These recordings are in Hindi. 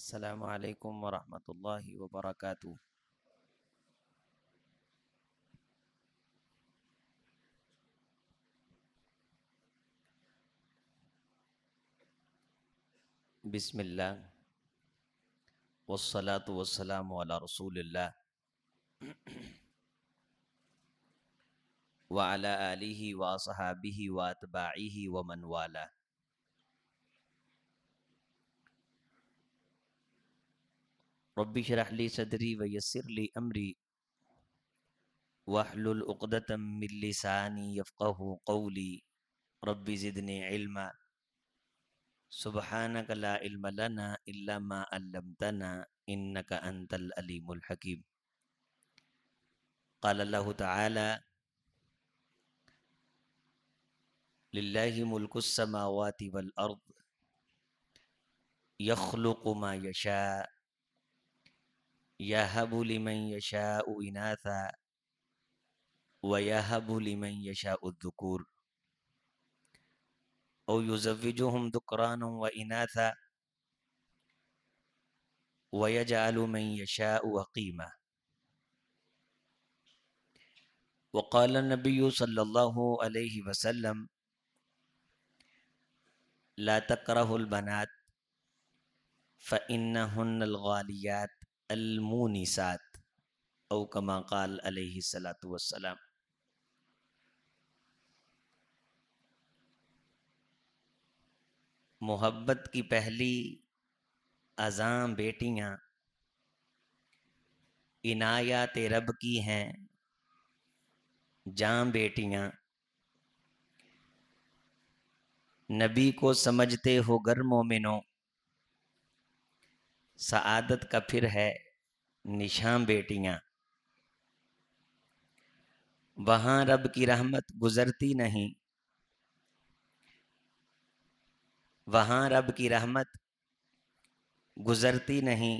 السلام عليكم ورحمة الله وبركاته بسم الله والصلاة والسلام على رسول الله وعلى آله وصحابه واتباعه ومن والاه رب اشرح لي صدري ويسر لي أمري واحلل عقدة من لساني يفقه قولي رب زدني علما سبحانك لا علم لنا إلا ما علمتنا إنك أنت الأليم الحكيم قال الله تعالى لله ملك السماوات والأرض يخلق ما يشاء يهب لمن يشاء إناثا ويهب لمن يشاء الذكور أو يزوجهم ذكرانا وإناثا ويجعل من يشاء وقيما وقال النبي صلى الله عليه وسلم لا تكره البنات فإنهن الغاليات अलमूनिसात औ कमा काल अलैहिस्सलातु वस्सलाम मोहब्बत की पहली अजाम बेटियां इनायत रब की हैं जाम बेटियां नबी को समझते हो गर मोमिनों सआदत का फिर है निशां बेटियां वहां रब की रहमत गुजरती नहीं वहां रब की रहमत गुजरती नहीं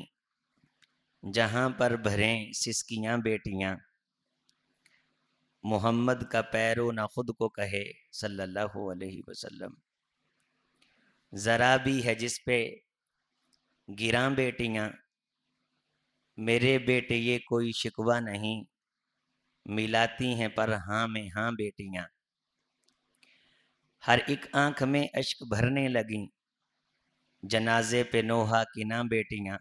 जहां पर भरें सिसकियां बेटियां मोहम्मद का पैरो ना खुद को कहे सल्लल्लाहु अलैहि वसल्लम ज़रा भी है जिस पे गिरा बेटियां मेरे बेटे ये कोई शिकवा नहीं मिलाती हैं पर हाँ में हाँ बेटियां हर एक आंख में अश्क भरने लगी जनाजे पे नोहा की ना बेटियां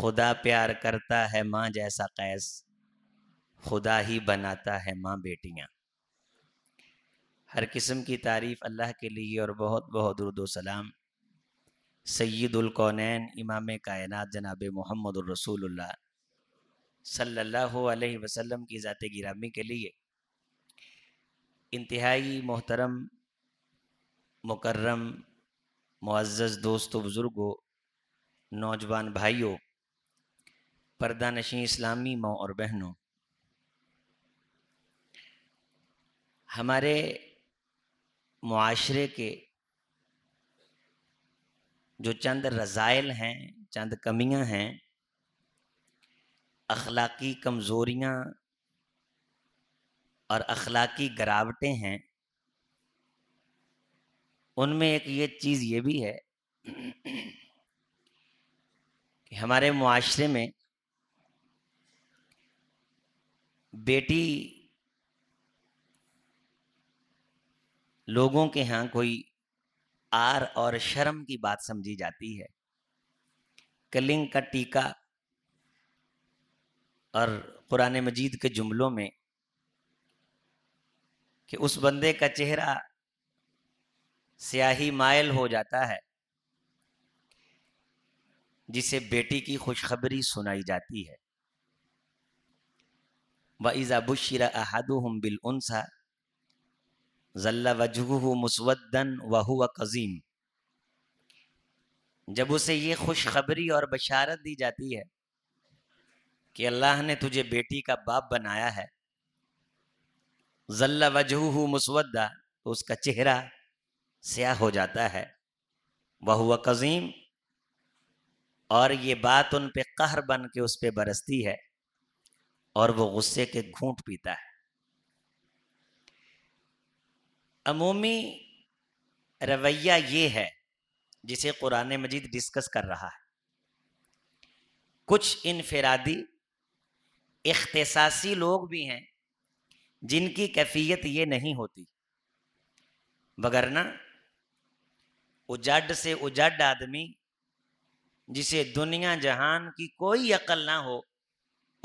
खुदा प्यार करता है माँ जैसा कैस खुदा ही बनाता है माँ बेटियाँ हर किस्म की तारीफ़ अल्लाह के लिए और बहुत बहुत उर्दो सलाम सैदुलकौनैन इमाम कायन जनाब मोहम्मद रसूलुल्लाह सल्लल्लाहु अलैहि वसल्लम की ज़ात गिरामी के लिए इंतहाई मोहतरम मुकर्रम मुआज़ दोस्तों बुज़ुर्गों नौजवान भाइयों पर्दा नशी इस्लामी माओ और बहनों हमारे माशरे के जो चंद रज़ाइल हैं चंद कमियां हैं अखलाकी कमज़ोरियां और अखलाकी गिरावटें हैं उनमें एक ये चीज़ ये भी है कि हमारे माशरे में बेटी लोगों के यहाँ कोई आर और शर्म की बात समझी जाती है कलिंग का टीका और कुरान मजीद के जुमलों में कि उस बंदे का चेहरा स्याही मायल हो जाता है जिसे बेटी की खुशखबरी सुनाई जाती है व इज़ा बुशरा अहादुम बिल उनसा जल्ला वजह मुसवदन वह कज़ीम जब उसे ये खुशखबरी और बशारत दी जाती है कि अल्लाह ने तुझे बेटी का बाप बनाया है जल्ला वजह मुसवदा तो उसका चेहरा स्याह हो जाता है वह हुआ कज़ीम और ये बात उन पे कहर बन के उस पर बरसती है और वो गुस्से के घूंट पीता है अमूमी रवैया ये है जिसे कुरान मजीद डिस्कस कर रहा है कुछ इनफरादी इख्तसासी लोग भी हैं जिनकी कैफियत ये नहीं होती वगरना उजड से उजड आदमी जिसे दुनिया जहान की कोई अकल ना हो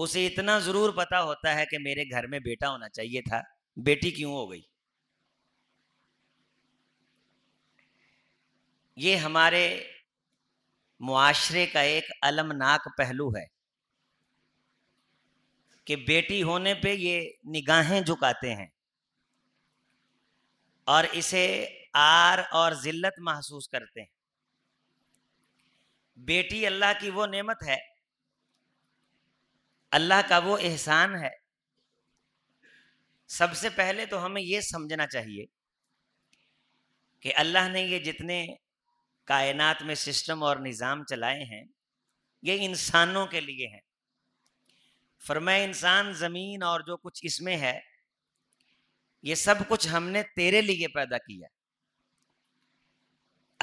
उसे इतना ज़रूर पता होता है कि मेरे घर में बेटा होना चाहिए था बेटी क्यों हो गई ये हमारे मुआशरे का एक अलमनाक पहलू है कि बेटी होने पे ये निगाहें झुकाते हैं और इसे आर और ज़िल्लत महसूस करते हैं बेटी अल्लाह की वो नेमत है अल्लाह का वो एहसान है सबसे पहले तो हमें ये समझना चाहिए कि अल्लाह ने ये जितने कायनात में सिस्टम और निज़ाम चलाए हैं ये इंसानों के लिए हैं फरमाए इंसान ज़मीन और जो कुछ इसमें है ये सब कुछ हमने तेरे लिए पैदा किया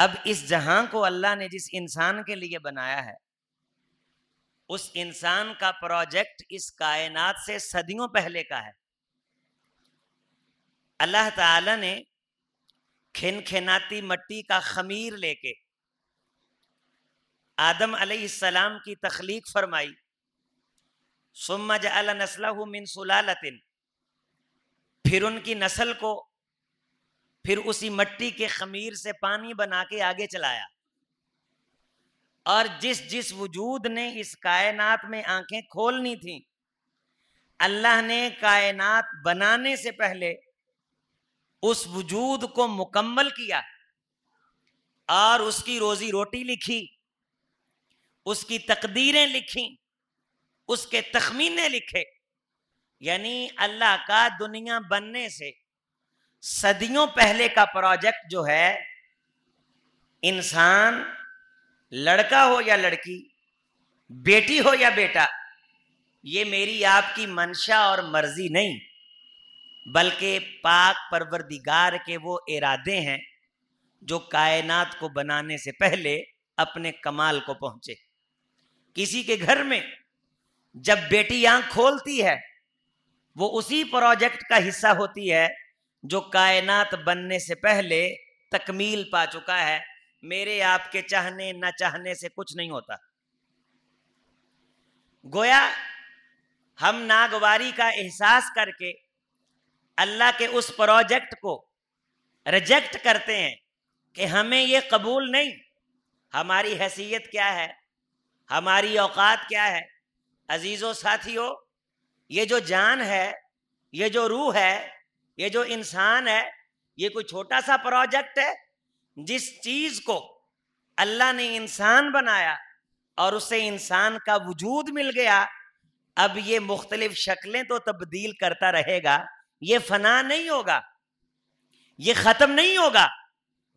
अब इस जहां को अल्लाह ने जिस इंसान के लिए बनाया है उस इंसान का प्रोजेक्ट इस कायनात से सदियों पहले का है अल्लाह ताला ने खिन खिनाती मट्टी का खमीर लेके आदम अलैहिस्सलाम की तख्लीक फरमाई सुम्मा जल नस्लह मिन सुलालतिन फिर उनकी नस्ल को फिर उसी मट्टी के खमीर से पानी बना के आगे चलाया और जिस जिस वजूद ने इस कायनात में आंखें खोलनी थी अल्लाह ने कायनात बनाने से पहले उस वजूद को मुकम्मल किया और उसकी रोजी रोटी लिखी उसकी तकदीरें लिखी उसके तखमीने लिखे यानी अल्लाह का दुनिया बनने से सदियों पहले का प्रोजेक्ट जो है इंसान लड़का हो या लड़की बेटी हो या बेटा ये मेरी आपकी मंशा और मर्जी नहीं बल्कि पाक परवरदिगार के वो इरादे हैं जो कायनात को बनाने से पहले अपने कमाल को पहुंचे किसी के घर में जब बेटी आंख खोलती है वो उसी प्रोजेक्ट का हिस्सा होती है जो कायनात बनने से पहले तकमील पा चुका है मेरे आपके चाहने ना चाहने से कुछ नहीं होता गोया हम नागवारी का एहसास करके अल्लाह के उस प्रोजेक्ट को रिजेक्ट करते हैं कि हमें ये कबूल नहीं हमारी हैसियत क्या है हमारी औकात क्या है अजीज़ों साथियों ये जो जान है ये जो रूह है ये जो इंसान है ये कोई छोटा सा प्रोजेक्ट है जिस चीज़ को अल्लाह ने इंसान बनाया और उसे इंसान का वजूद मिल गया अब ये मुख्तलिफ शक्लें तो तब्दील करता रहेगा ये फना नहीं होगा ये ख़त्म नहीं होगा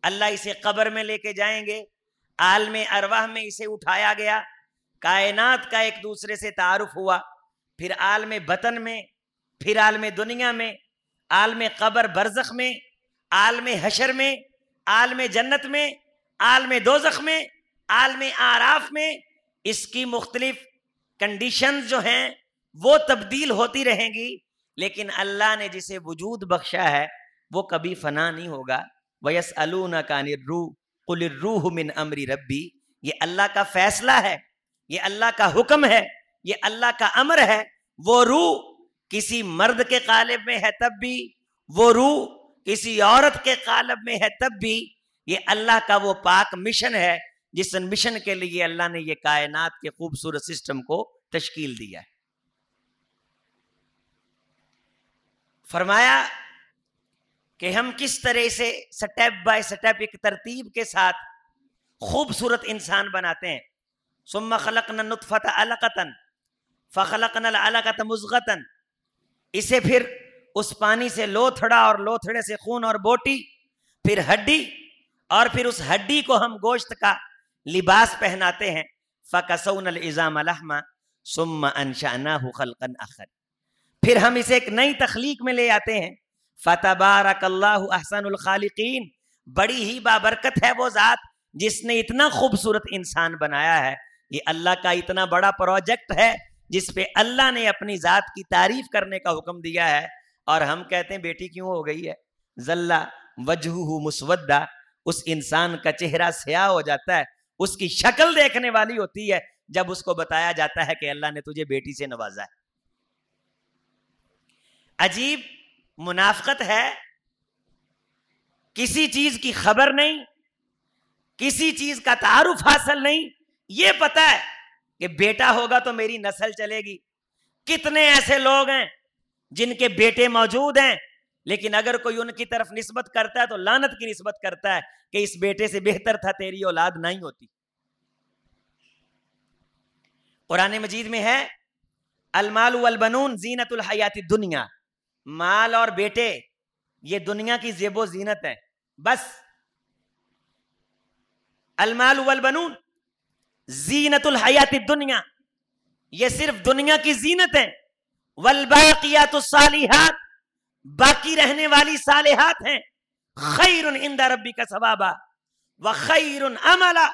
अल्लाह इसे कब्र में लेके जाएंगे आलम अरवाह में इसे उठाया गया कायनात का एक दूसरे से तारुफ हुआ फिर आलम बतन में फिर आलम दुनिया में आलम कब्र बरजख में आलम हशर में आलम जन्नत में आलम दोजख में आलम आराफ में इसकी मुख्तलिफ कंडीशन जो हैं वो तब्दील होती रहेंगी लेकिन अल्लाह ने जिसे वजूद बख्शा है वो कभी फना नहीं होगा वयस अलू न कानिर्रू मिन अमरी रब्बी ये अल्लाह का फैसला है ये अल्लाह का हुक्म है ये अल्लाह का अमर है वो रू किसी मर्द के कालब में है तब भी वो रू किसी औरत के कालब में है तब भी ये अल्लाह का वो पाक मिशन है जिस मिशन के लिए अल्लाह ने ये कायनात के खूबसूरत सिस्टम को तश्कील दिया है फरमाया कि हम किस तरह से स्टेप बाय स्टेप एक तरतीब के साथ खूबसूरत इंसान बनाते हैं सुम खलक नुतफ़त अलकतन फ़लक नलकत मुजगतन इसे फिर उस पानी से लोथड़ा और लोथड़े से खून और बोटी फिर हड्डी और फिर उस हड्डी को हम गोश्त का लिबास पहनाते हैं फ़कसौन इज़ाम सुम अनशाना खलकन अखर फिर हम इसे एक नई तख्लीक में ले आते हैं बार अहसनुल खालिकीन बड़ी ही बाबरकत है वो ज़ात जिसने इतना खूबसूरत इंसान बनाया है ये अल्लाह का इतना बड़ा प्रोजेक्ट है जिस पे अल्लाह ने अपनी ज़ात की तारीफ करने का हुक्म दिया है और हम कहते हैं बेटी क्यों हो गई है जल्ला वजहू मुसवदा उस इंसान का चेहरा स्याह हो जाता है उसकी शक्ल देखने वाली होती है जब उसको बताया जाता है कि अल्लाह ने तुझे बेटी से नवाजा है अजीब मुनाफ्त है किसी चीज की खबर नहीं किसी चीज का तारुफ हासिल नहीं ये पता है कि बेटा होगा तो मेरी नस्ल चलेगी कितने ऐसे लोग हैं जिनके बेटे मौजूद हैं लेकिन अगर कोई उनकी तरफ नस्बत करता है तो लानत की नस्बत करता है कि इस बेटे से बेहतर था तेरी औलाद नहीं होती कुरान मजीद में है अलमाल अलबनून जीनतुल हयाती दुनिया माल और बेटे ये दुनिया की जेबो जीनत है बस अलमाल वल बनून जीनतुल हयात दुनिया ये सिर्फ दुनिया की जीनत है वलबाकियात सालिहात बाकी रहने वाली सालिहात हैं खैर इंदा रबी का सवाबा व खैर अमला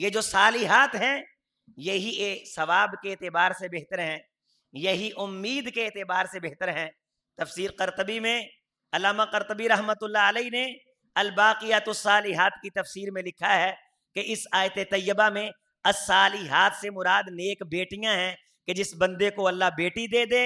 ये जो सालिहात हैं यही ए सवाब के एतबार से बेहतर हैं यही उम्मीद के एतबार से बेहतर हैं तफसीर करतबी में अलामा करतबी रहमत आलही ने अलबाकियात की तफसीर में लिखा है कि इस आयत तय्यबा में असालिहात से मुराद नेक बेटियां हैं कि जिस बंदे को अल्लाह बेटी दे दे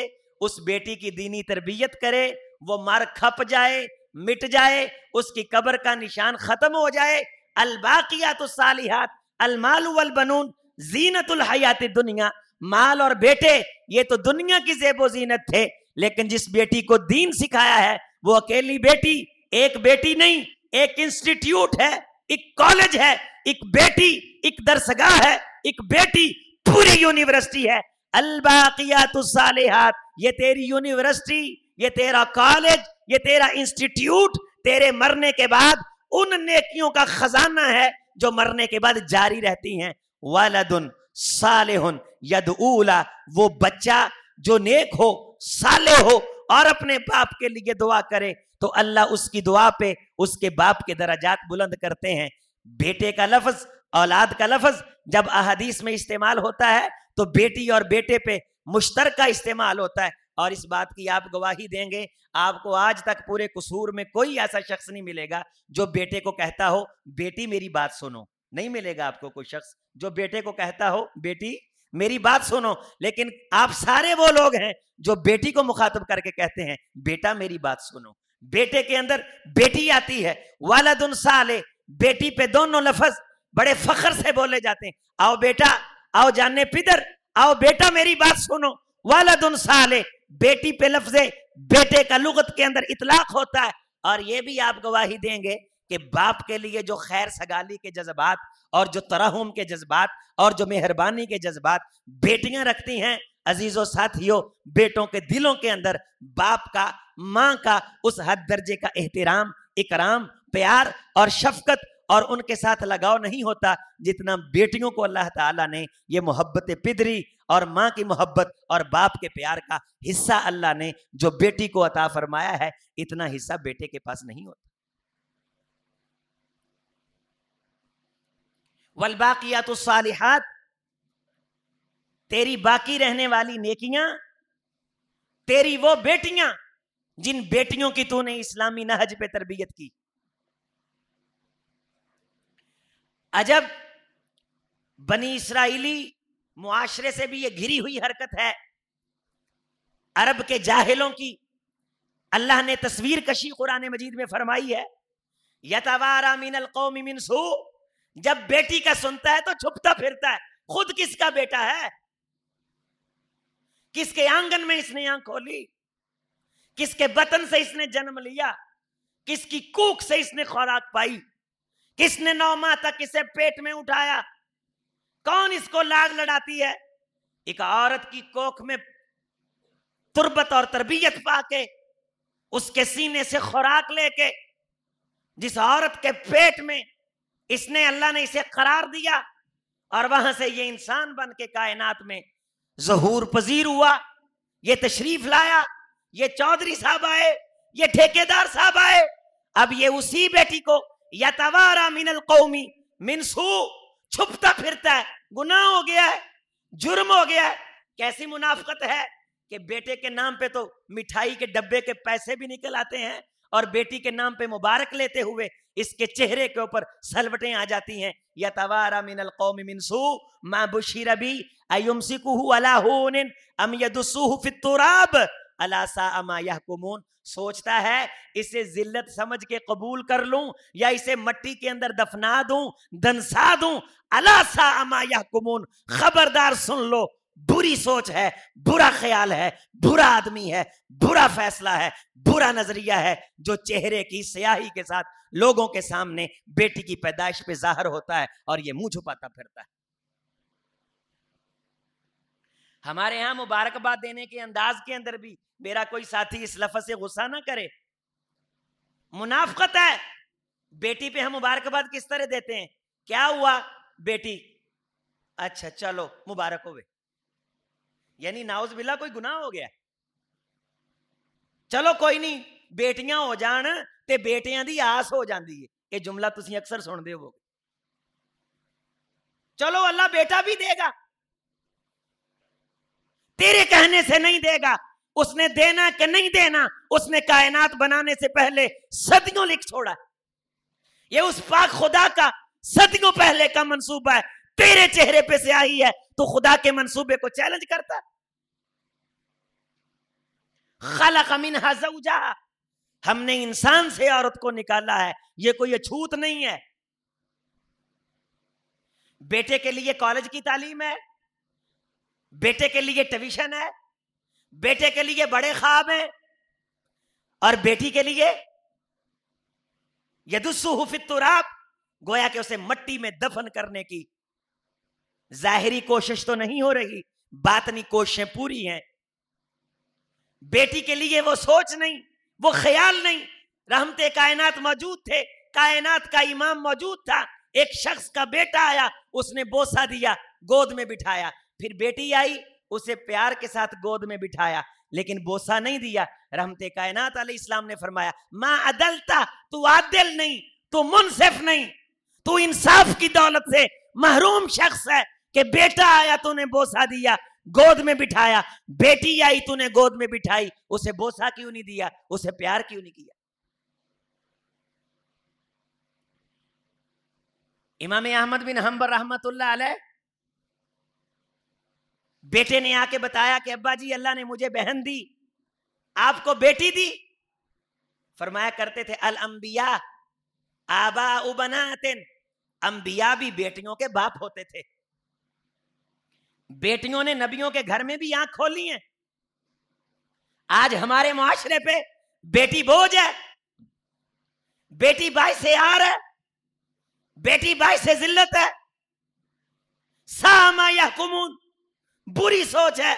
उस बेटी की दीनी तरबियत करे वो मर खप जाए मिट जाए उसकी कब्र का निशान खत्म हो जाए अलबाकियात सालिहात अलमाल बनून जीनत हयात दुनिया माल और बेटे ये तो दुनिया की जेबो जीनत थे लेकिन जिस बेटी को दीन सिखाया है वो अकेली बेटी एक बेटी नहीं एक इंस्टीट्यूट है एक कॉलेज है एक बेटी एक दरसगाह है एक बेटी पूरी यूनिवर्सिटी है अलबाकियात ये तेरी यूनिवर्सिटी ये तेरा कॉलेज ये तेरा इंस्टीट्यूट तेरे मरने के बाद उन नेकियों का खजाना है जो मरने के बाद जारी रहती हैं वालदुन साल यद वो बच्चा जो नेक हो साले हो और अपने बाप के लिए दुआ करे तो अल्लाह उसकी दुआ पे उसके बाप के दराजात बुलंद करते हैं बेटे का लफज औलाद का लफज जब अहदीस में इस्तेमाल होता है तो बेटी और बेटे पे मुश्तर का इस्तेमाल होता है और इस बात की आप गवाही देंगे आपको आज तक पूरे कसूर में कोई ऐसा शख्स नहीं मिलेगा जो बेटे को कहता हो बेटी मेरी बात सुनो नहीं मिलेगा आपको कोई शख्स जो बेटे को कहता हो बेटी मेरी बात सुनो लेकिन आप सारे वो लोग हैं जो बेटी को मुखातब करके कहते हैं बेटा मेरी बात सुनो बेटे के अंदर बेटी आती है वालदुन साले बेटी पे दोनों लफज बड़े फखर से बोले जाते हैं आओ बेटा आओ जानने पिदर आओ बेटा मेरी बात सुनो वालदुन साले बेटी पे लफजे बेटे का लुगत के अंदर इतलाक होता है और ये भी आप गवाही देंगे कि बाप के लिए जो खैर सगाली के जज्बात और जो तराहम के जज्बात और जो मेहरबानी के जज्बात बेटियां रखती हैं अजीजों साथियों बेटों के दिलों के अंदर बाप का माँ का उस हद दर्जे का एहतराम इकराम प्यार और शफकत और उनके साथ लगाव नहीं होता जितना बेटियों को अल्लाह ताला ने ये मोहब्बत पिदरी और माँ की मोहब्बत और बाप के प्यार का हिस्सा अल्लाह ने जो बेटी को अता फरमाया है इतना हिस्सा बेटे के पास नहीं होता वलबाकियात सालिहात तेरी बाकी रहने वाली नेकियां तेरी वो बेटियां जिन बेटियों की तूने इस्लामी नहज पे तरबियत की अजब बनी इसराइली मुआशरे से भी ये घिरी हुई हरकत है अरब के जाहिलों की अल्लाह ने तस्वीर कशी कुरान मजीद में फरमाई है यतवारा मिनल कौमी मिनसू जब बेटी का सुनता है तो छुपता फिरता है खुद किसका बेटा है किसके आंगन में इसने आंख खोली किसके बतन से इसने जन्म लिया किसकी कूक से इसने खुराक पाई किसने नौ माह तक इसे पेट में उठाया कौन इसको लाग लड़ाती है एक औरत की कोख में तुरबत और तरबियत पाके उसके सीने से खुराक लेके जिस औरत के पेट में इसने अल्लाह ने इसे करार दिया और वहां से ये इंसान बन के कायनात में जहूर पजीर हुआ ये तशरीफ लाया ये चौधरी साहब आए ये ठेकेदार साहब आए अब ये उसी बेटी को तवारा मिनल कौमी मिनसू छुपता फिरता है गुनाह हो गया है जुर्म हो गया है कैसी मुनाफ्त है कि बेटे के नाम पे तो मिठाई के डब्बे के पैसे भी निकल आते हैं और बेटी के नाम पे मुबारक लेते हुए इसके चेहरे के ऊपर सलवटें आ जाती हैं या तवारा मिनल कौम मिनसू मा अयुमसिकुहु अम यदुसुहु फितुराब अमा यहकुमून सोचता है इसे जिल्लत समझ के कबूल कर लूं या इसे मट्टी के अंदर दफना दूं दंसा दूं अला सा अमा कुमून खबरदार सुन लो बुरी सोच है बुरा ख्याल है बुरा आदमी है बुरा फैसला है बुरा नजरिया है जो चेहरे की स्याही के साथ लोगों के सामने बेटी की पैदाइश पे जाहिर होता है और ये मुंह छुपाता फिरता है हमारे यहां मुबारकबाद देने के अंदाज के अंदर भी मेरा कोई साथी इस लफज से गुस्सा ना करे मुनाफ्त है बेटी पे हम मुबारकबाद किस तरह देते हैं क्या हुआ बेटी अच्छा चलो मुबारक हो यानी नाउज बिल्ला कोई गुनाह हो गया चलो कोई नहीं बेटियां हो जान ਤੇ ਬੇਟਿਆਂ आस हो जाती है ਹੈ जुमला तुम अक्सर सुन दे ਹੋਵੋਗੇ चलो अल्लाह बेटा भी देगा तेरे कहने से नहीं देगा उसने देना कि नहीं देना उसने कायनात बनाने से पहले सदियों लिख छोड़ा ये उस पाक खुदा का सदियों पहले का मंसूबा है तेरे चेहरे पे से आई है तो खुदा के मंसूबे को चैलेंज करता खला कमिन हाजा हमने इंसान से औरत को निकाला है ये कोई अछूत नहीं है बेटे के लिए कॉलेज की तालीम है बेटे के लिए ट्यूशन है बेटे के लिए बड़े ख्वाब हैं और बेटी के लिए यदुसुहुफित तुराब गोया के उसे मट्टी में दफन करने की जाहिरी कोशिश तो नहीं हो रही बातनी कोशिशें पूरी हैं बेटी के लिए वो सोच नहीं वो ख्याल नहीं रहमते कायनात मौजूद थे कायनात का इमाम मौजूद था एक शख्स का बेटा आया उसने बोसा दिया गोद में बिठाया फिर बेटी आई उसे प्यार के साथ गोद में बिठाया लेकिन बोसा नहीं दिया रहमते कायनात अली इस्लाम ने फरमाया माँ अदलता तू आदिल नहीं तू मुनसिफ नहीं तू इंसाफ की दौलत से महरूम शख्स है कि बेटा आया तूने बोसा दिया गोद में बिठाया बेटी आई तूने गोद में बिठाई उसे बोसा क्यों नहीं दिया उसे प्यार क्यों नहीं किया इमाम अहमद बिन हम्बर रहमत बेटे ने आके बताया कि अब्बा जी अल्लाह ने मुझे बहन दी आपको बेटी दी फरमाया करते थे अल अम्बिया आबा उबना अंबिया भी बेटियों के बाप होते थे बेटियों ने नबियों के घर में भी आंख खोली है आज हमारे माशरे पे बेटी बोझ है बेटी भाई से यार है बेटी भाई से जिल्लत है सामा या कुमून बुरी सोच है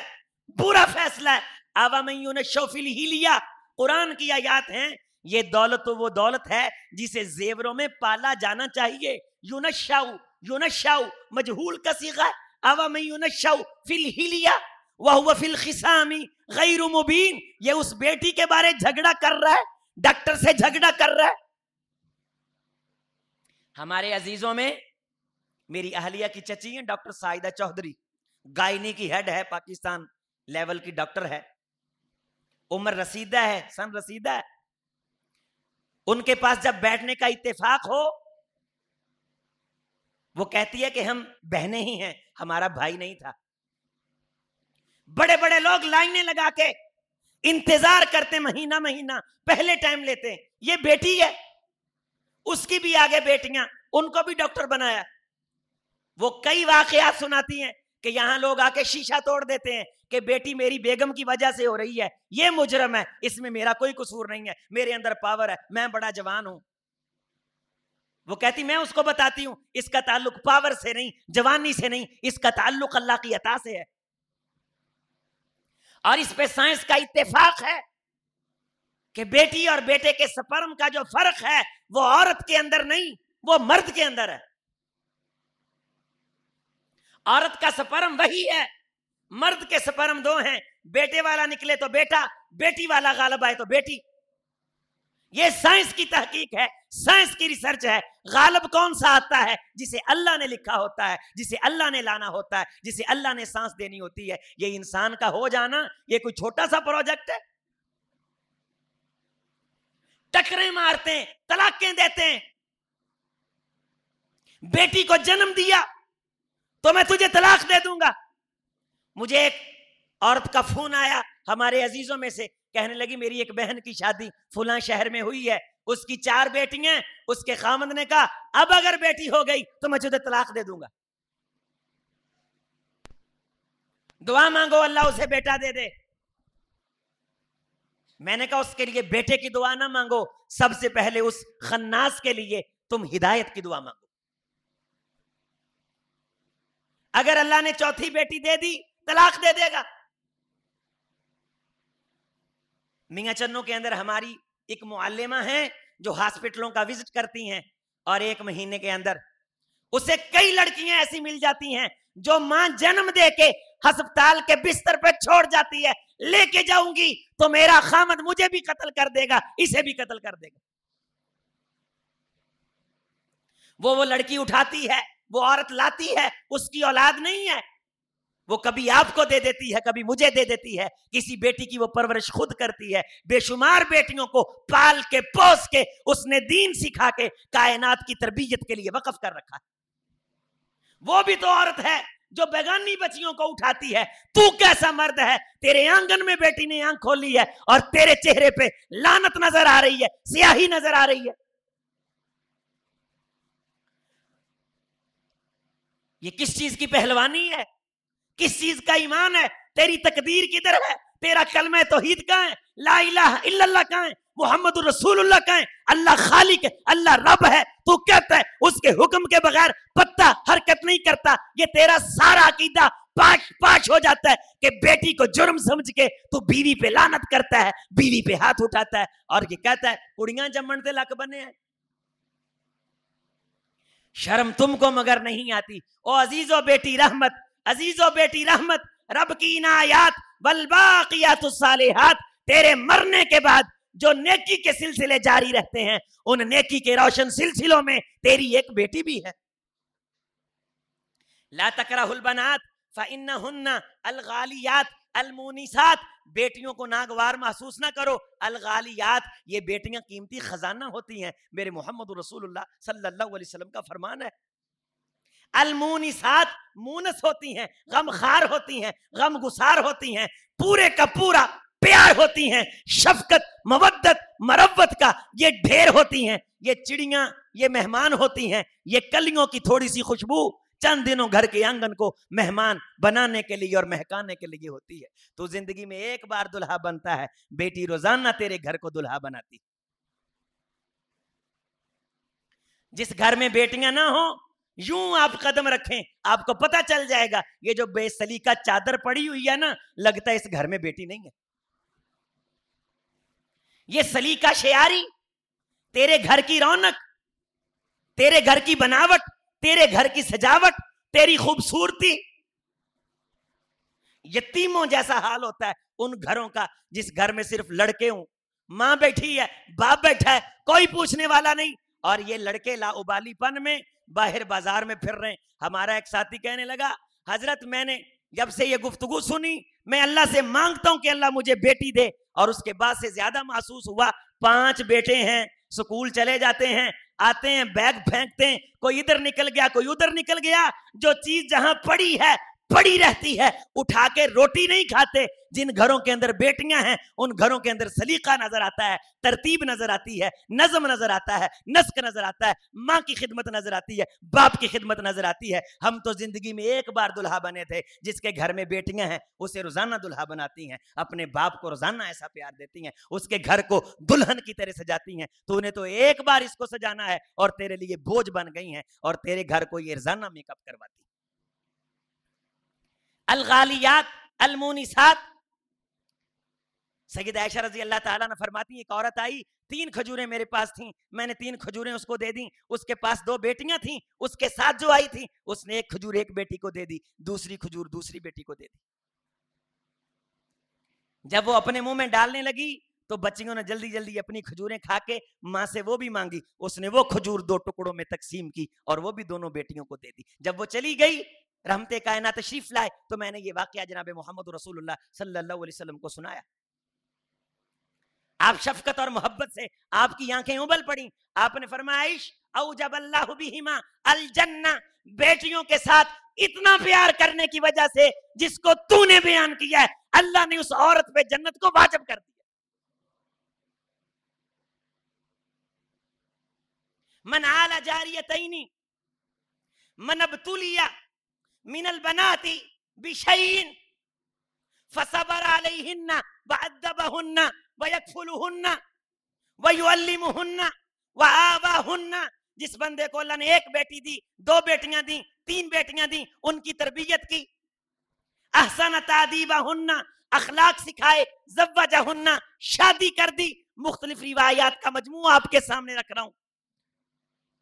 बुरा फैसला है आवामयू ने शोफिल ही लिया कुरान की आयात है ये दौलत तो वो दौलत है जिसे जेवरों में पाला जाना चाहिए यूनशाऊ यूनशाऊ मजहूल का सीखा है मुबीन ये उस बेटी के बारे झगड़ा कर रहा है डॉक्टर से झगड़ा कर रहा है हमारे अजीजों में मेरी अहलिया की चची है डॉक्टर साइदा चौधरी गायनी की हेड है पाकिस्तान लेवल की डॉक्टर है उम्र रसीदा है सन रसीदा है उनके पास जब बैठने का इत्तेफाक हो वो कहती है कि हम बहने ही हैं हमारा भाई नहीं था बड़े बड़े लोग लाइनें लगा के इंतजार करते महीना महीना पहले टाइम लेते हैं ये बेटी है उसकी भी आगे बेटियां उनको भी डॉक्टर बनाया वो कई वाकया सुनाती हैं कि यहां लोग आके शीशा तोड़ देते हैं कि बेटी मेरी बेगम की वजह से हो रही है ये मुजरम है इसमें मेरा कोई कसूर नहीं है मेरे अंदर पावर है मैं बड़ा जवान हूं वो कहती मैं उसको बताती हूं इसका ताल्लुक पावर से नहीं जवानी से नहीं इसका ताल्लुक अल्लाह की अता से है और इस पे साइंस का इत्तेफाक है कि बेटी और बेटे के सपर्म का जो फर्क है वो औरत के अंदर नहीं वो मर्द के अंदर है औरत का सपर्म वही है मर्द के सपर्म दो हैं बेटे वाला निकले तो बेटा बेटी वाला गालब आए तो बेटी ये साइंस की तहकीक है साइंस की रिसर्च है गालब कौन सा आता है जिसे अल्लाह ने लिखा होता है जिसे अल्लाह ने लाना होता है जिसे अल्लाह ने सांस देनी होती है ये इंसान का हो जाना ये कोई छोटा सा प्रोजेक्ट है टकरे मारते हैं तलाकें देते हैं बेटी को जन्म दिया तो मैं तुझे तलाक दे दूंगा मुझे एक औरत का फोन आया हमारे अजीजों में से कहने लगी मेरी एक बहन की शादी फुला शहर में हुई है उसकी चार बेटियां उसके खामद ने कहा अब अगर बेटी हो गई तो मैं तुझे तलाक दे दूंगा दुआ मांगो अल्लाह उसे बेटा दे दे मैंने कहा उसके लिए बेटे की दुआ ना मांगो सबसे पहले उस खन्नास के लिए तुम हिदायत की दुआ मांगो अगर अल्लाह ने चौथी बेटी दे दी तलाक दे देगा मियाचन्नो के अंदर हमारी एक मुआलिमा है जो हॉस्पिटलों का विजिट करती हैं और एक महीने के अंदर उसे कई लड़कियां ऐसी मिल जाती हैं जो मां जन्म दे के अस्पताल के बिस्तर पर छोड़ जाती है लेके जाऊंगी तो मेरा खामद मुझे भी कत्ल कर देगा इसे भी कत्ल कर देगा वो वो लड़की उठाती है वो औरत लाती है उसकी औलाद नहीं है वो कभी आपको दे देती है कभी मुझे दे देती है किसी बेटी की वो परवरिश खुद करती है बेशुमार बेटियों को पाल के पोस के उसने दीन सिखा के कायनात की तरबियत के लिए वकफ कर रखा है वो भी तो औरत है जो बेगानी बच्चियों को उठाती है तू कैसा मर्द है तेरे आंगन में बेटी ने आंख खोली है और तेरे चेहरे पे लानत नजर आ रही है स्याही नजर आ रही है ये किस चीज की पहलवानी है किस चीज का ईमान है तेरी तकदीर किधर है तेरा कलम तोहीद कहाँ है ला इला कहाँ है मोहम्मद रसूलुल्लाह कहाँ है अल्लाह खालिक अल्लाह रब है तू कहता है उसके हुक्म के बगैर पत्ता हरकत नहीं करता ये तेरा सारा अकीदा पांच पांच हो जाता है कि बेटी को जुर्म समझ के तू बीवी पे लानत करता है बीवी पे हाथ उठाता है और ये कहता है कुड़िया जमन से लक बने हैं शर्म तुमको मगर नहीं आती ओ अजीज ओ बेटी रहमत अजीजो बेटी रहमत रब की इनायात बलबाकियात तेरे मरने के बाद जो नेकी के सिलसिले जारी रहते हैं उन नेकी के रोशन सिलसिलों में तेरी एक बेटी भी है ला तकराहुल बनात फन्ना हन्ना अलगालियात अलमोनिसात बेटियों को नागवार महसूस ना करो अलगालियात ये बेटियां कीमती खजाना होती हैं मेरे मोहम्मद रसूलुल्लाह सल्लल्लाहु अलैहि वसल्लम का फरमान है अलमूनिसात मूनस होती हैं गमखार होती हैं गम गुसार होती हैं पूरे का पूरा प्यार होती हैं शफकत मवद्दत मरवत का ये ढेर होती हैं ये चिड़िया ये मेहमान होती हैं ये कलियों की थोड़ी सी खुशबू चंद दिनों घर के आंगन को मेहमान बनाने के लिए और महकाने के लिए होती है तो जिंदगी में एक बार दुल्हा बनता है बेटी रोजाना तेरे घर को दुल्हा बनाती जिस घर में बेटियां ना हो यूं आप कदम रखें आपको पता चल जाएगा ये जो बेसली का चादर पड़ी हुई है ना लगता है इस घर में बेटी नहीं है ये सलीका शेयारी तेरे घर की रौनक तेरे घर की बनावट तेरे घर की सजावट तेरी खूबसूरती यतीमों जैसा हाल होता है उन घरों का जिस घर में सिर्फ लड़के हों मां बैठी है बाप बैठा है कोई पूछने वाला नहीं और ये लड़के लाउबालीपन में बाहर बाजार में फिर रहे हमारा एक साथी कहने लगा हजरत मैंने जब से ये गुफ्तगु सुनी मैं अल्लाह से मांगता हूँ कि अल्लाह मुझे बेटी दे और उसके बाद से ज्यादा महसूस हुआ पांच बेटे हैं स्कूल चले जाते हैं आते हैं बैग फेंकते हैं कोई इधर निकल गया कोई उधर निकल गया जो चीज जहां पड़ी है पड़ी रहती है उठा के रोटी नहीं खाते जिन घरों के अंदर बेटियां हैं उन घरों के अंदर सलीका नजर आता है तरतीब नजर आती है नजम नजर आता है नस्क नजर आता है माँ की खिदमत नजर आती है बाप की खिदमत नजर आती है हम तो जिंदगी में एक बार दुल्हा बने थे जिसके घर में बेटियां हैं उसे रोजाना दुल्हा बनाती हैं अपने बाप को रोजाना ऐसा प्यार देती हैं उसके घर को दुल्हन की तरह सजाती हैं तो उन्हें तो एक बार इसको सजाना है और तेरे लिए बोझ बन गई हैं और तेरे घर को ये रोजाना मेकअप करवाती है अलगालियात अलमोनिसात सगी दायशा रजी अल्लाह ताला ने फरमाती एक औरत आई तीन खजूरें मेरे पास थीं मैंने तीन खजूरें उसको दे दी उसके पास दो बेटियां थीं उसके साथ जो आई थी उसने एक खजूर एक बेटी को दे दी दूसरी खजूर दूसरी बेटी को दे दी जब वो अपने मुंह में डालने लगी तो बच्चियों ने जल्दी जल्दी अपनी खजूरें खा के माँ से वो भी मांगी उसने वो खजूर दो टुकड़ों में तकसीम की और वो भी दोनों बेटियों को दे दी जब वो चली गई रहमत कायना तशरीफ लाए तो मैंने ये वाक्य जनाब मोहम्मद रसूल को सुनाया आप शफकत और मोहब्बत से आपकी आंखें उबल पड़ी आपने फरमाइश अलजन्ना बेटियों के साथ इतना प्यार करने की वजह से जिसको तूने बयान किया है अल्लाह ने उस औरत पे जन्नत को वाजब कर दिया मन आला जारिया तईनी मन अब तुलिया मिन अलबनाती बिशईन فصبر عليهن وعذبهن ويكفلهن ويعلمهن وآباهن जिस बंदे को अल्लाह ने एक बेटी दी दो बेटियां दी तीन बेटियां दी उनकी तरबियत की अहसन तादीबा हन्ना अखलाक सिखाए जब्वा जहन्ना शादी कर दी मुख्तलिफ रिवायात का मजमू आपके सामने रख रहा हूं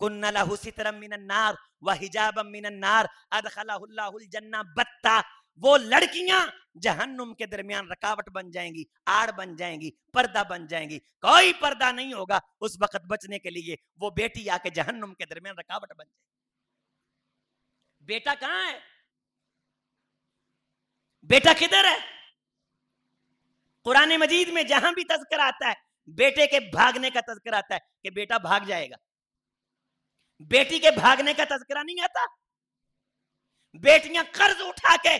कुन्नलहु सितरम मिनन्नार व जन्ना बत्ता वो लड़कियां जहन्नुम के दरमियान रकावट बन जाएंगी आड़ बन जाएंगी पर्दा बन जाएंगी कोई पर्दा नहीं होगा उस वक्त बचने के लिए वो बेटी आके जहन्नुम के दरमियान रकावट बन जाएगी बेटा कहाँ है बेटा किधर है कुरान मजीद में जहां भी तस्कर आता है बेटे के भागने का तस्कर आता है कि बेटा भाग जाएगा बेटी के भागने का तस्करा नहीं आता बेटियां कर्ज उठा के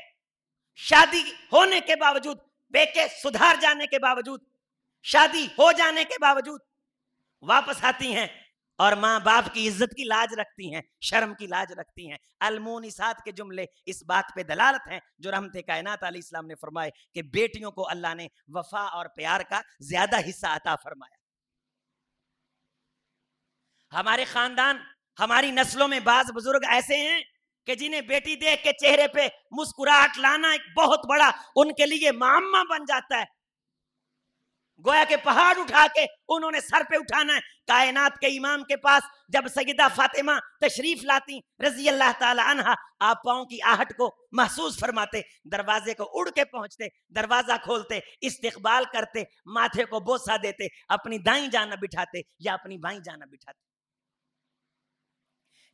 शादी होने के बावजूद बेके सुधार जाने के बावजूद शादी हो जाने के बावजूद वापस आती हैं और मां बाप की इज्जत की लाज रखती हैं शर्म की लाज रखती हैं अलमोनिसात के जुमले इस बात पे दलालत हैं जो रहमत कायनात अली इस्लाम ने फरमाए कि बेटियों को अल्लाह ने वफा और प्यार का ज्यादा हिस्सा अता फरमाया हमारे खानदान हमारी नस्लों में बाज बुजुर्ग ऐसे हैं कि जिन्हें बेटी देख के चेहरे पे मुस्कुराहट लाना एक बहुत बड़ा उनके लिए मामा बन जाता है गोया के पहाड़ उठा के उन्होंने सर पे उठाना है कायनात के इमाम के पास जब सगीदा फातिमा तशरीफ लाती रजी अल्लाह तहा आप पाओ की आहट को महसूस फरमाते दरवाजे को उड़ के पहुंचते दरवाजा खोलते इस्तकबाल करते माथे को बोसा देते अपनी दाई जाना बिठाते या अपनी बाई जाना बिठाते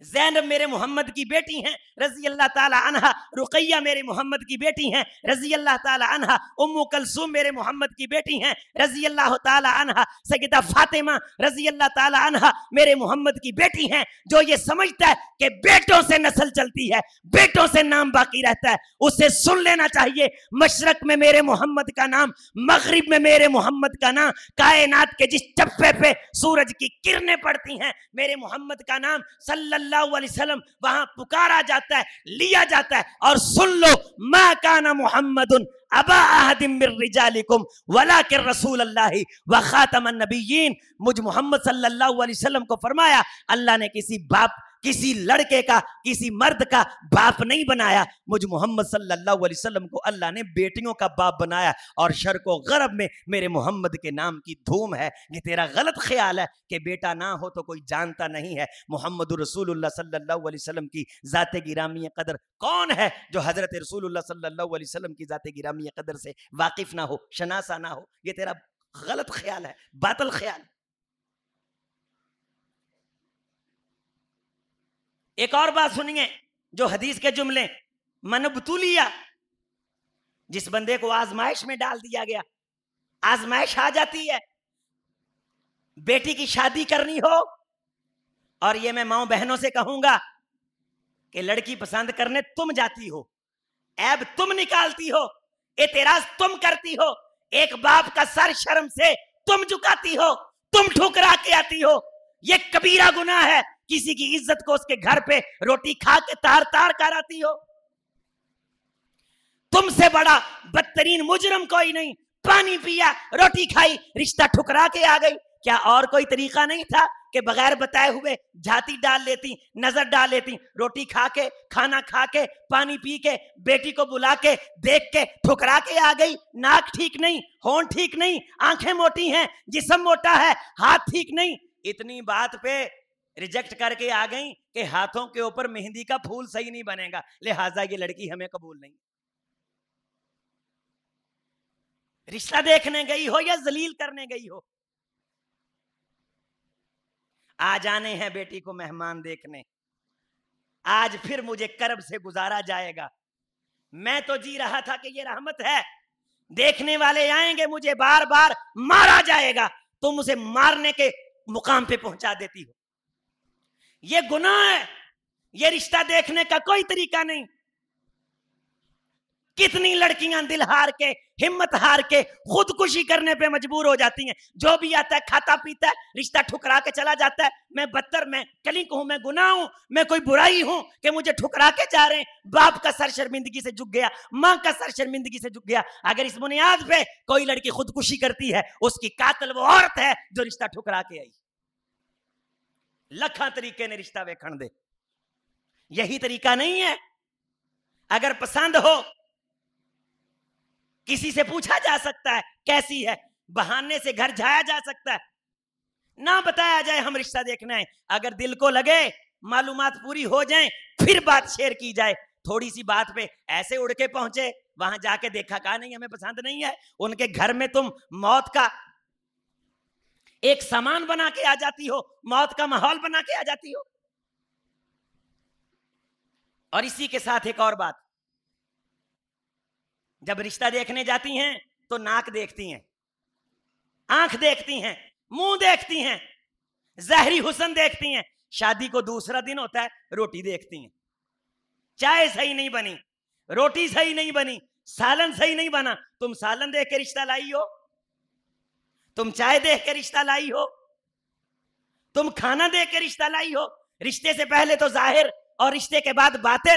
जैनब मेरे मोहम्मद की बेटी हैं रजी अल्लाह ताला रुकैया मेरे मोहम्मद की बेटी हैं रजी अल्लाह ताला अनहा कलसूम मेरे मोहम्मद की बेटी हैं रजी अल्लाह ताला अनहा फातिमा रजी अल्लाह ताला मेरे मोहम्मद की बेटी हैं जो ये समझता है कि बेटों से नस्ल चलती है बेटों से नाम बाकी रहता है उसे सुन लेना चाहिए मशरक में मेरे मोहम्मद का नाम मगरब में मेरे मोहम्मद का नाम कायनात के जिस चप्पे पे सूरज की किरणें पड़ती हैं मेरे मोहम्मद का नाम सल्ला सल्लल्लाहु अलैहि वसल्लम वहां पुकारा जाता है लिया जाता है और सुन लो मा काना मोहम्मद वला के रसूल अल्लाह व मुझ मोहम्मद सल्लल्लाहु अलैहि वसल्लम को फरमाया अल्लाह ने किसी बाप किसी लड़के का किसी मर्द का बाप नहीं बनाया मुझ मोहम्मद सल्लल्लाहु अलैहि वसल्लम को अल्लाह ने बेटियों का बाप बनाया और शर को गरब में मेरे मोहम्मद के नाम की धूम है ये तेरा गलत ख्याल है कि बेटा ना हो तो कोई जानता नहीं है मोहम्मद रसूल सल्लाम की ज़ात गिरामी कदर कौन है जो हज़रत रसूल सल्लाम की ज़ात गिरामी कदर से वाकिफ़ ना हो शनासा ना हो ये तेरा गलत ख्याल है बातल ख्याल है एक और बात सुनिए जो हदीस के जुमले मन मनबतुलिया जिस बंदे को आजमाइश में डाल दिया गया आजमाइश आ जाती है बेटी की शादी करनी हो और ये मैं माओ बहनों से कहूंगा कि लड़की पसंद करने तुम जाती हो ऐब तुम निकालती हो एतराज तुम करती हो एक बाप का सर शर्म से तुम झुकाती हो तुम ठुकरा के आती हो ये कबीरा गुना है किसी की इज्जत को उसके घर पे रोटी खा के तार तार कराती हो तुमसे बड़ा बदतरीन मुजरम कोई नहीं पानी पिया रोटी खाई रिश्ता ठुकरा के आ गई क्या और कोई तरीका नहीं था कि बगैर बताए हुए झाती डाल लेती नजर डाल लेती रोटी खा के खाना खा के पानी पी के बेटी को बुला के देख के ठुकरा के आ गई नाक ठीक नहीं होन ठीक नहीं आंखें मोटी हैं जिसम मोटा है हाथ ठीक नहीं इतनी बात पे रिजेक्ट करके आ गई कि हाथों के ऊपर मेहंदी का फूल सही नहीं बनेगा लिहाजा ये लड़की हमें कबूल नहीं रिश्ता देखने गई हो या जलील करने गई हो आ जाने हैं बेटी को मेहमान देखने आज फिर मुझे कर्ब से गुजारा जाएगा मैं तो जी रहा था कि ये रहमत है देखने वाले आएंगे मुझे बार बार मारा जाएगा तुम उसे मारने के मुकाम पे पहुंचा देती हो ये गुना है ये रिश्ता देखने का कोई तरीका नहीं कितनी लड़कियां दिल हार के हिम्मत हार के खुदकुशी करने पे मजबूर हो जाती हैं जो भी आता है खाता पीता है रिश्ता ठुकरा के चला जाता है मैं बदतर मैं कलिंक हूं मैं गुना हूं मैं कोई बुराई हूं कि मुझे ठुकरा के जा रहे हैं बाप का सर शर्मिंदगी से झुक गया माँ का सर शर्मिंदगी से झुक गया अगर इस बुनियाद पे कोई लड़की खुदकुशी करती है उसकी कातल वो औरत है जो रिश्ता ठुकरा के आई ਲੱਖਾਂ तरीके ने रिश्ता वेखण दे यही तरीका नहीं है अगर पसंद हो किसी से पूछा जा सकता है कैसी है बहाने से घर जाया जा सकता है ना बताया जाए हम रिश्ता देखना है अगर दिल को लगे मालूम पूरी हो जाए फिर बात शेयर की जाए थोड़ी सी बात पे ऐसे उड़ के पहुंचे वहां जाके देखा कहा नहीं हमें पसंद नहीं है उनके घर में तुम मौत का एक सामान बना के आ जाती हो मौत का माहौल बना के आ जाती हो और इसी के साथ एक और बात जब रिश्ता देखने जाती हैं तो नाक देखती हैं आंख देखती हैं मुंह देखती हैं जहरी हुसन देखती हैं शादी को दूसरा दिन होता है रोटी देखती हैं चाय सही नहीं बनी रोटी सही नहीं बनी सालन सही नहीं बना तुम सालन देख के रिश्ता लाई हो तुम चाय देख के रिश्ता लाई हो तुम खाना देख के रिश्ता लाई हो रिश्ते से पहले तो जाहिर और रिश्ते के बाद बातें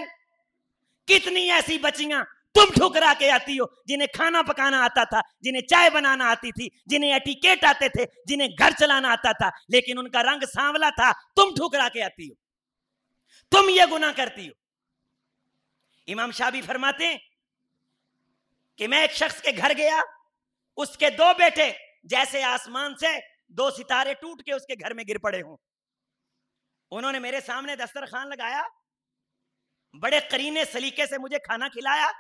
कितनी ऐसी बचियां तुम ठुकरा के आती हो जिन्हें खाना पकाना आता था जिन्हें चाय बनाना आती थी जिन्हें एटिकेट आते थे जिन्हें घर चलाना आता था लेकिन उनका रंग सांवला था तुम ठुकरा के आती हो तुम यह गुना करती हो इमाम शाबी फरमाते कि मैं एक शख्स के घर गया उसके दो बेटे जैसे आसमान से दो सितारे टूट के उसके घर में गिर पड़े हों उन्होंने मेरे सामने दस्तरखान लगाया बड़े करीने सलीके से मुझे खाना खिलाया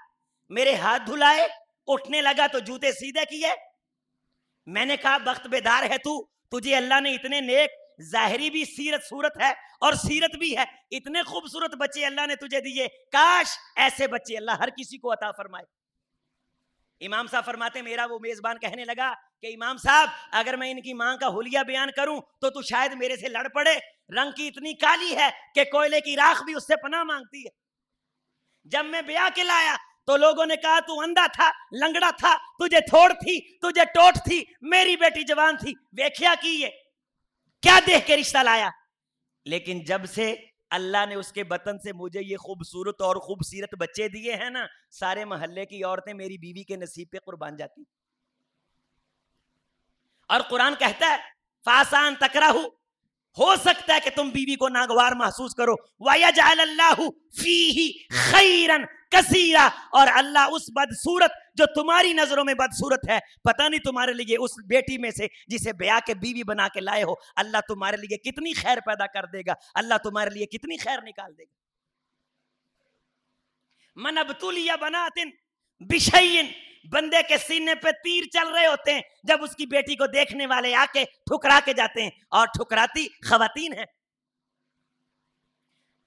मेरे हाथ धुलाए उठने लगा तो जूते सीधे किए मैंने कहा वक्त बेदार है तू तुझे अल्लाह ने इतने नेक जाहरी भी सीरत सूरत है और सीरत भी है इतने खूबसूरत बच्चे अल्लाह ने तुझे दिए काश ऐसे बच्चे अल्लाह हर किसी को अता फरमाए इमाम साहब फरमाते मेरा वो मेजबान कहने लगा कि इमाम साहब अगर मैं इनकी मां का होलिया बयान करूं तो तू शायद मेरे से लड़ पड़े रंग की इतनी काली है कि कोयले की राख भी उससे पना मांगती है जब मैं ब्याह के लाया तो लोगों ने कहा तू अंधा था लंगड़ा था तुझे थोड़ थी तुझे टोट थी मेरी बेटी जवान थी वेख्या की ये क्या देख के रिश्ता लाया लेकिन जब से अल्लाह ने उसके बतन से मुझे ये खूबसूरत और खूबसूरत बच्चे दिए हैं ना सारे मोहल्ले की औरतें मेरी बीवी के नसीब पे कुर्बान जाती और कुरान कहता है फासान तकरा हो सकता है कि तुम बीवी को नागवार महसूस करो वाया जाल फी खैरन कसीरा और अल्लाह उस बदसूरत जो तुम्हारी नजरों में बदसूरत है पता नहीं तुम्हारे लिए उस बेटी में से जिसे ब्याह के बीवी बना के लाए हो अल्लाह तुम्हारे लिए कितनी खैर पैदा कर देगा अल्लाह तुम्हारे लिए कितनी खैर निकाल देगा मन अबतुलिया बनातिन बिशन बंदे के सीने पे तीर चल रहे होते हैं जब उसकी बेटी को देखने वाले आके ठुकरा के जाते हैं और ठुकराती खवतीन है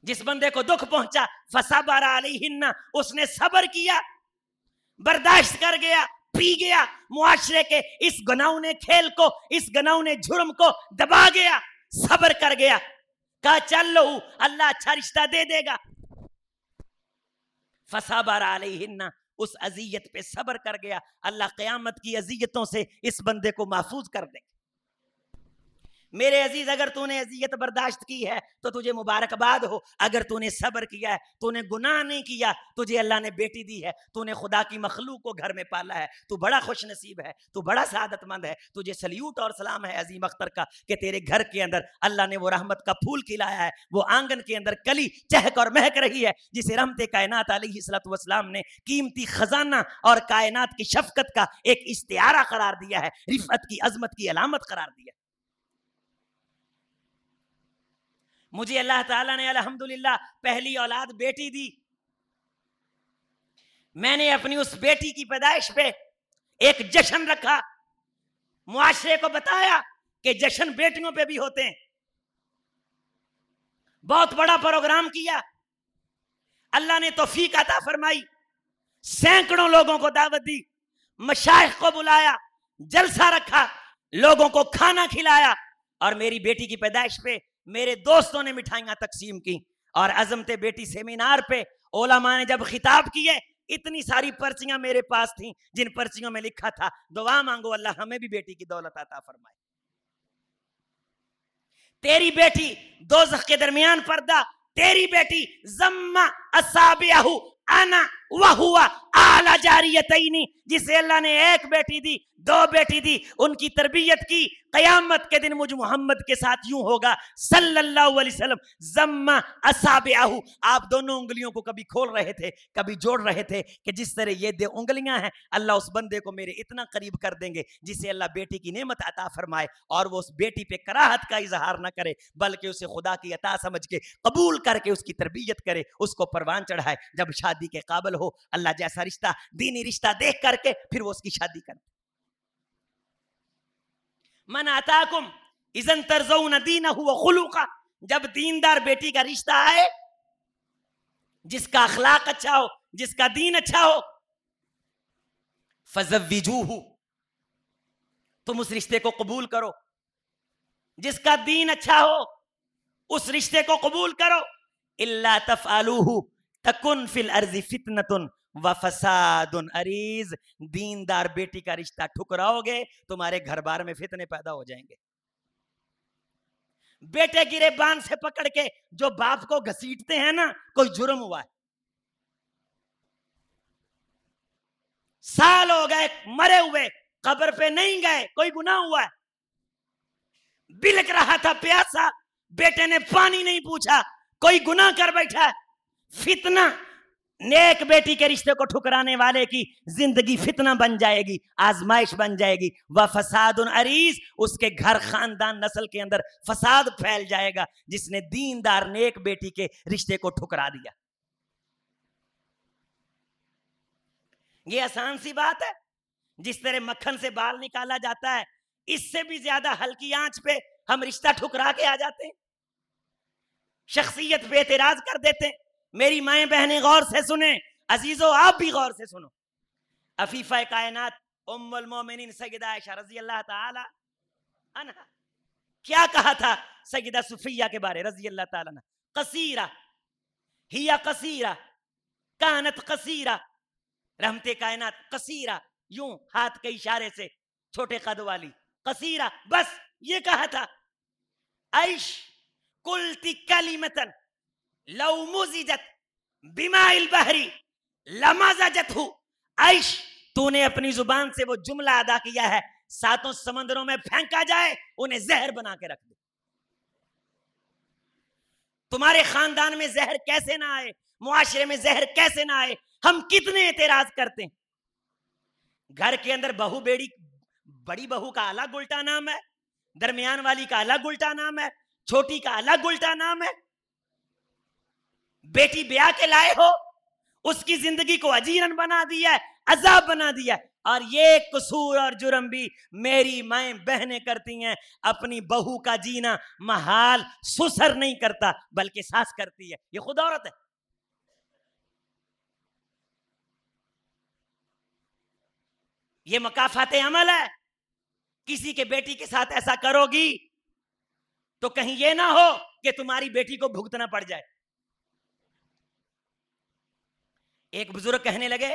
जिस बंदे को दुख पहुंचा फसा बारा अली हिन्ना उसने सबर किया बर्दाश्त कर गया पी गया मुआशरे के इस ने खेल को इस ने जुर्म को दबा गया सबर कर गया कहा चल लो अल्लाह अच्छा रिश्ता दे देगा फसा बारा अली हिन्ना उस अजियत पे सबर कर गया अल्लाह क्यामत की अजियतों से इस बंदे को महफूज कर देगा मेरे अजीज अगर तूने अजियत बर्दाश्त की है तो तुझे मुबारकबाद हो अगर तूने सब्र किया है तूने गुनाह नहीं किया तुझे अल्लाह ने बेटी दी है तूने खुदा की मखलूक को घर में पाला है तू बड़ा खुश नसीब है तू बड़ा सादतमंद है तुझे सल्यूट और सलाम है अजीम अख्तर का कि तेरे घर के अंदर अल्लाह ने वो रहमत का फूल खिलाया है वो आंगन के अंदर कली चहक और महक रही है जिसे रमत कायनात सलाम ने कीमती खजाना और कायनात की शफकत का एक इश्तारा करार दिया है रिफत की अजमत की अलामत करार दिया है मुझे अल्लाह ताला ने अल्हम्दुलिल्लाह पहली औलाद बेटी दी मैंने अपनी उस बेटी की पैदाइश पे एक जश्न रखा मुआशरे को बताया कि जश्न बेटियों पे भी होते हैं बहुत बड़ा प्रोग्राम किया अल्लाह ने तोफीक अता फरमाई सैकड़ों लोगों को दावत दी मशाइ को बुलाया जलसा रखा लोगों को खाना खिलाया और मेरी बेटी की पैदाइश पे मेरे दोस्तों ने मिठाइयां तकसीम की और अजमते बेटी सेमिनार पे ओलामा ने जब खिताब किए इतनी सारी पर्चियां मेरे पास थी जिन पर्चियों में लिखा था दुआ मांगो अल्लाह हमें भी बेटी की दौलत आता फरमाए तेरी बेटी दो के दरमियान पर्दा तेरी बेटी जम्मा असाबियाहू आना वह हुआ आला जारी जिसे अल्लाह ने एक बेटी दी दो बेटी दी उनकी तरबियत की कयामत के दिन मुझे मोहम्मद के साथ यूं होगा सल्लल्लाहु अलैहि वसल्लम जम्मा आप दोनों उंगलियों को कभी खोल रहे थे कभी जोड़ रहे थे कि जिस तरह ये दे उंगलियां हैं अल्लाह उस बंदे को मेरे इतना करीब कर देंगे जिसे अल्लाह बेटी की नेमत अता फरमाए और वो उस बेटी पे कराहत का इजहार ना करे बल्कि उसे खुदा की अता समझ के कबूल करके उसकी तरबियत करे उसको परवान चढ़ाए जब शादी के काबल हो अल्लाह जैसा रिश्ता दीनी रिश्ता देख करके फिर वो उसकी शादी कर मन आताकुम इजन तरजो न दीन हुआ जब दीनदार बेटी का रिश्ता आए जिसका अखलाक अच्छा हो जिसका दीन अच्छा हो फजू तुम उस रिश्ते को कबूल करो जिसका दीन अच्छा हो उस रिश्ते को कबूल करो इल्ला तफालू तकुन फिल अर्जी फितनतुन व अरीज दीनदार बेटी का रिश्ता ठुकराओगे तुम्हारे घर बार में फितने पैदा हो जाएंगे बेटे गिरे बांध से पकड़ के जो बाप को घसीटते हैं ना कोई जुर्म हुआ है साल हो गए मरे हुए कब्र पे नहीं गए कोई गुना हुआ है बिलक रहा था प्यासा बेटे ने पानी नहीं पूछा कोई गुना कर बैठा है फितना नेक बेटी के रिश्ते को ठुकराने वाले की जिंदगी फितना बन जाएगी आजमाइश बन जाएगी वह फसाद अरीज उसके घर खानदान नस्ल के अंदर फसाद फैल जाएगा जिसने दीनदार नेक बेटी के रिश्ते को ठुकरा दिया ये आसान सी बात है जिस तरह मक्खन से बाल निकाला जाता है इससे भी ज्यादा हल्की आंच पे हम रिश्ता ठुकरा के आ जाते हैं शख्सियत पे एतराज कर देते हैं मेरी माए बहने गौर से सुने अजीजों आप भी गौर से सुनो अफीफा कायनात उम्मुल मोमिनिन सैयदा रजी अल्लाह तना क्या कहा था सैयदा सुफिया के बारे रजी अल्लाह तला ने कसीरा हिया कसीरा कानत कसीरा रहमते कायनात कसीरा यूं हाथ के इशारे से छोटे कद वाली कसीरा बस ये कहा था ऐश कुलती कलीमतन लवमुजिजत बिमाइल बहरी लमाजाजत हु ऐश तूने अपनी जुबान से वो जुमला अदा किया है सातों समंदरों में फेंका जाए उन्हें जहर बना के रख दे तुम्हारे खानदान में जहर कैसे ना आए मुआशरे में जहर कैसे ना आए हम कितने एतराज करते हैं घर के अंदर बहु बेड़ी बड़ी बहू का अलग उल्टा नाम है दरमियान वाली का अलग उल्टा नाम है छोटी का अलग उल्टा नाम है बेटी ब्याह के लाए हो उसकी जिंदगी को अजीरन बना दिया है अजाब बना दिया है और ये कसूर और जुर्म भी मेरी माए बहने करती हैं अपनी बहू का जीना महाल सुसर नहीं करता बल्कि सास करती है ये खुद औरत है ये मकाफात अमल है किसी के बेटी के साथ ऐसा करोगी तो कहीं ये ना हो कि तुम्हारी बेटी को भुगतना पड़ जाए एक बुजुर्ग कहने लगे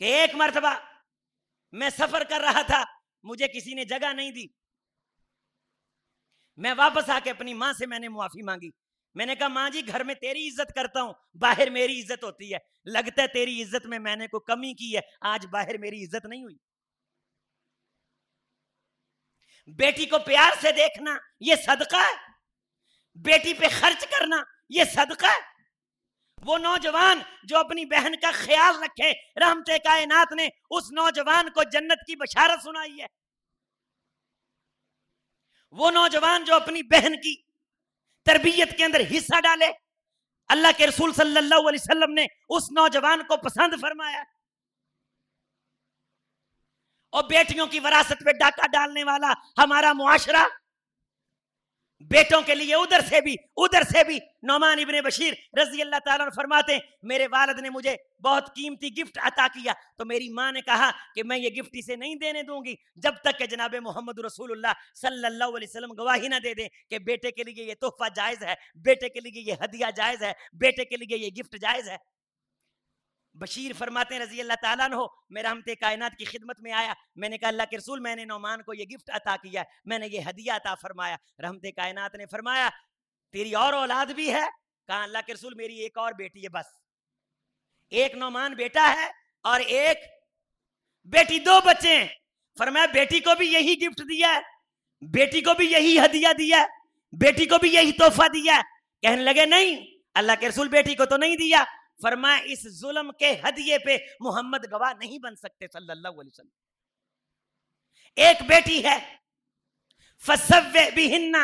कि एक मरतबा मैं सफर कर रहा था मुझे किसी ने जगह नहीं दी मैं वापस आके अपनी मां से मैंने मुआफी मांगी मैंने कहा मां जी घर में तेरी इज्जत करता हूं बाहर मेरी इज्जत होती है लगता है तेरी इज्जत में मैंने को कमी की है आज बाहर मेरी इज्जत नहीं हुई बेटी को प्यार से देखना यह सदका है बेटी पे खर्च करना यह सदका है वो नौजवान जो अपनी बहन का ख्याल रखे रहमते कायनात ने उस नौजवान को जन्नत की बशारत सुनाई है वो नौजवान जो अपनी बहन की तरबियत के अंदर हिस्सा डाले अल्लाह के रसूल सल्लल्लाहु अलैहि वसल्लम ने उस नौजवान को पसंद फरमाया और बेटियों की वरासत पे डाका डालने वाला हमारा मुआशरा बेटों के लिए उधर से भी उधर से भी नौमान इबन बशीर रजी अल्लाह ताला फरमाते हैं मेरे वालद ने मुझे बहुत कीमती गिफ्ट अता किया तो मेरी माँ ने कहा कि मैं ये गिफ्ट इसे नहीं देने दूंगी जब तक के जनाब मोहम्मद रसूलुल्लाह सल्लल्लाहु अलैहि वसल्लम गवाही ना दे दें कि बेटे के लिए ये तोहफा जायज़ है बेटे के लिए ये हदिया जायज़ है बेटे के लिए ये गिफ्ट जायज़ है बशीर फरमाते हैं रजी अल्लाह ताला हो मेरा हमते कायनात की खिदमत में आया मैंने कहा अल्लाह के रसूल मैंने नौमान को ये गिफ्ट अता किया मैंने ये हदिया अता फरमाया रहमते कायनात ने फरमाया तेरी और औलाद भी है कहा अल्लाह के रसूल मेरी एक और बेटी है बस एक नौमान बेटा है और एक बेटी दो बच्चे हैं फरमाया बेटी को भी यही गिफ्ट दिया बेटी को भी यही हदिया दिया बेटी को भी यही तोहफा दिया कहने लगे नहीं अल्लाह के रसूल बेटी को तो नहीं दिया फरमा इस जुलम के हदिये पे मोहम्मद गवाह नहीं बन सकते सल्लल्लाहु अलैहि वसल्लम एक बेटी है फसव्य बिहिन्ना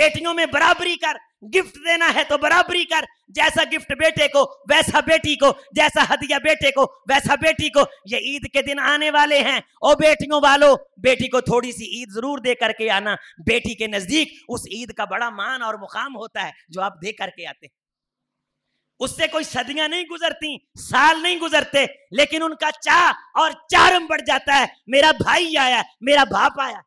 बेटियों में बराबरी कर गिफ्ट देना है तो बराबरी कर जैसा गिफ्ट बेटे को वैसा बेटी को जैसा हदिया बेटे को वैसा बेटी को ये ईद के दिन आने वाले हैं ओ बेटियों वालों बेटी को थोड़ी सी ईद जरूर दे करके आना बेटी के नजदीक उस ईद का बड़ा मान और मुकाम होता है जो आप दे करके आते हैं उससे कोई सदियां नहीं गुजरती साल नहीं गुजरते लेकिन उनका चाह और चारम बढ़ जाता है मेरा भाई आया मेरा भाप आया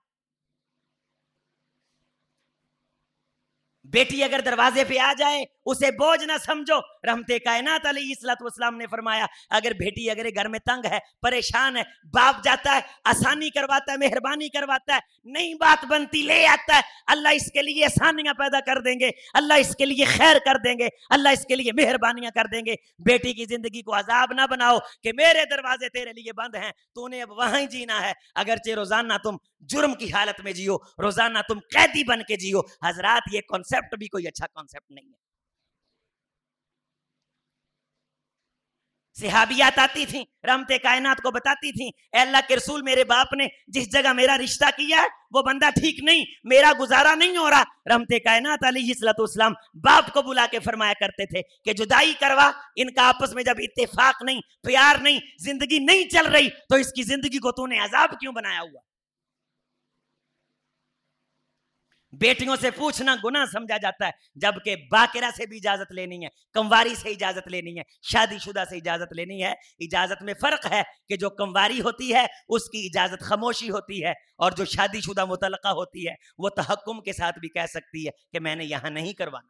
बेटी अगर दरवाजे पे आ जाए उसे बोझ ना समझो रहमते कायनात अलीसलाम ने फरमाया अगर बेटी अगर घर में तंग है परेशान है बाप जाता है आसानी करवाता है मेहरबानी करवाता है नई बात बनती ले आता है अल्लाह इसके लिए आसानियां पैदा कर देंगे अल्लाह इसके लिए खैर कर देंगे अल्लाह इसके लिए मेहरबानियां कर देंगे बेटी की जिंदगी को अजाब ना बनाओ कि मेरे दरवाजे तेरे लिए बंद हैं तूने अब वहां ही जीना है अगरचे रोजाना तुम जुर्म की हालत में जियो रोजाना तुम कैदी बन के जियो हजरात ये कॉन्सेप्ट भी कोई अच्छा कॉन्सेप्ट नहीं है सिहाबियात आती थी रमते कायनात को बताती थी अल्लाह के रसूल मेरे बाप ने जिस जगह मेरा रिश्ता किया है वो बंदा ठीक नहीं मेरा गुजारा नहीं हो रहा रमते कायनात सलाम बाप को बुला के फरमाया करते थे कि जुदाई करवा इनका आपस में जब इत्तेफाक नहीं प्यार नहीं जिंदगी नहीं चल रही तो इसकी जिंदगी को तूने अजाब क्यों बनाया हुआ बेटियों से पूछना गुना समझा जाता है जबकि बाकेरा से भी इजाजत लेनी है कंवारी से इजाजत लेनी है शादीशुदा से इजाजत लेनी है इजाजत में फर्क है कि जो कंवारी होती है उसकी इजाजत खामोशी होती है और जो शादीशुदा मुतलका होती है वो तहकुम के साथ भी कह सकती है कि मैंने यहां नहीं करवाना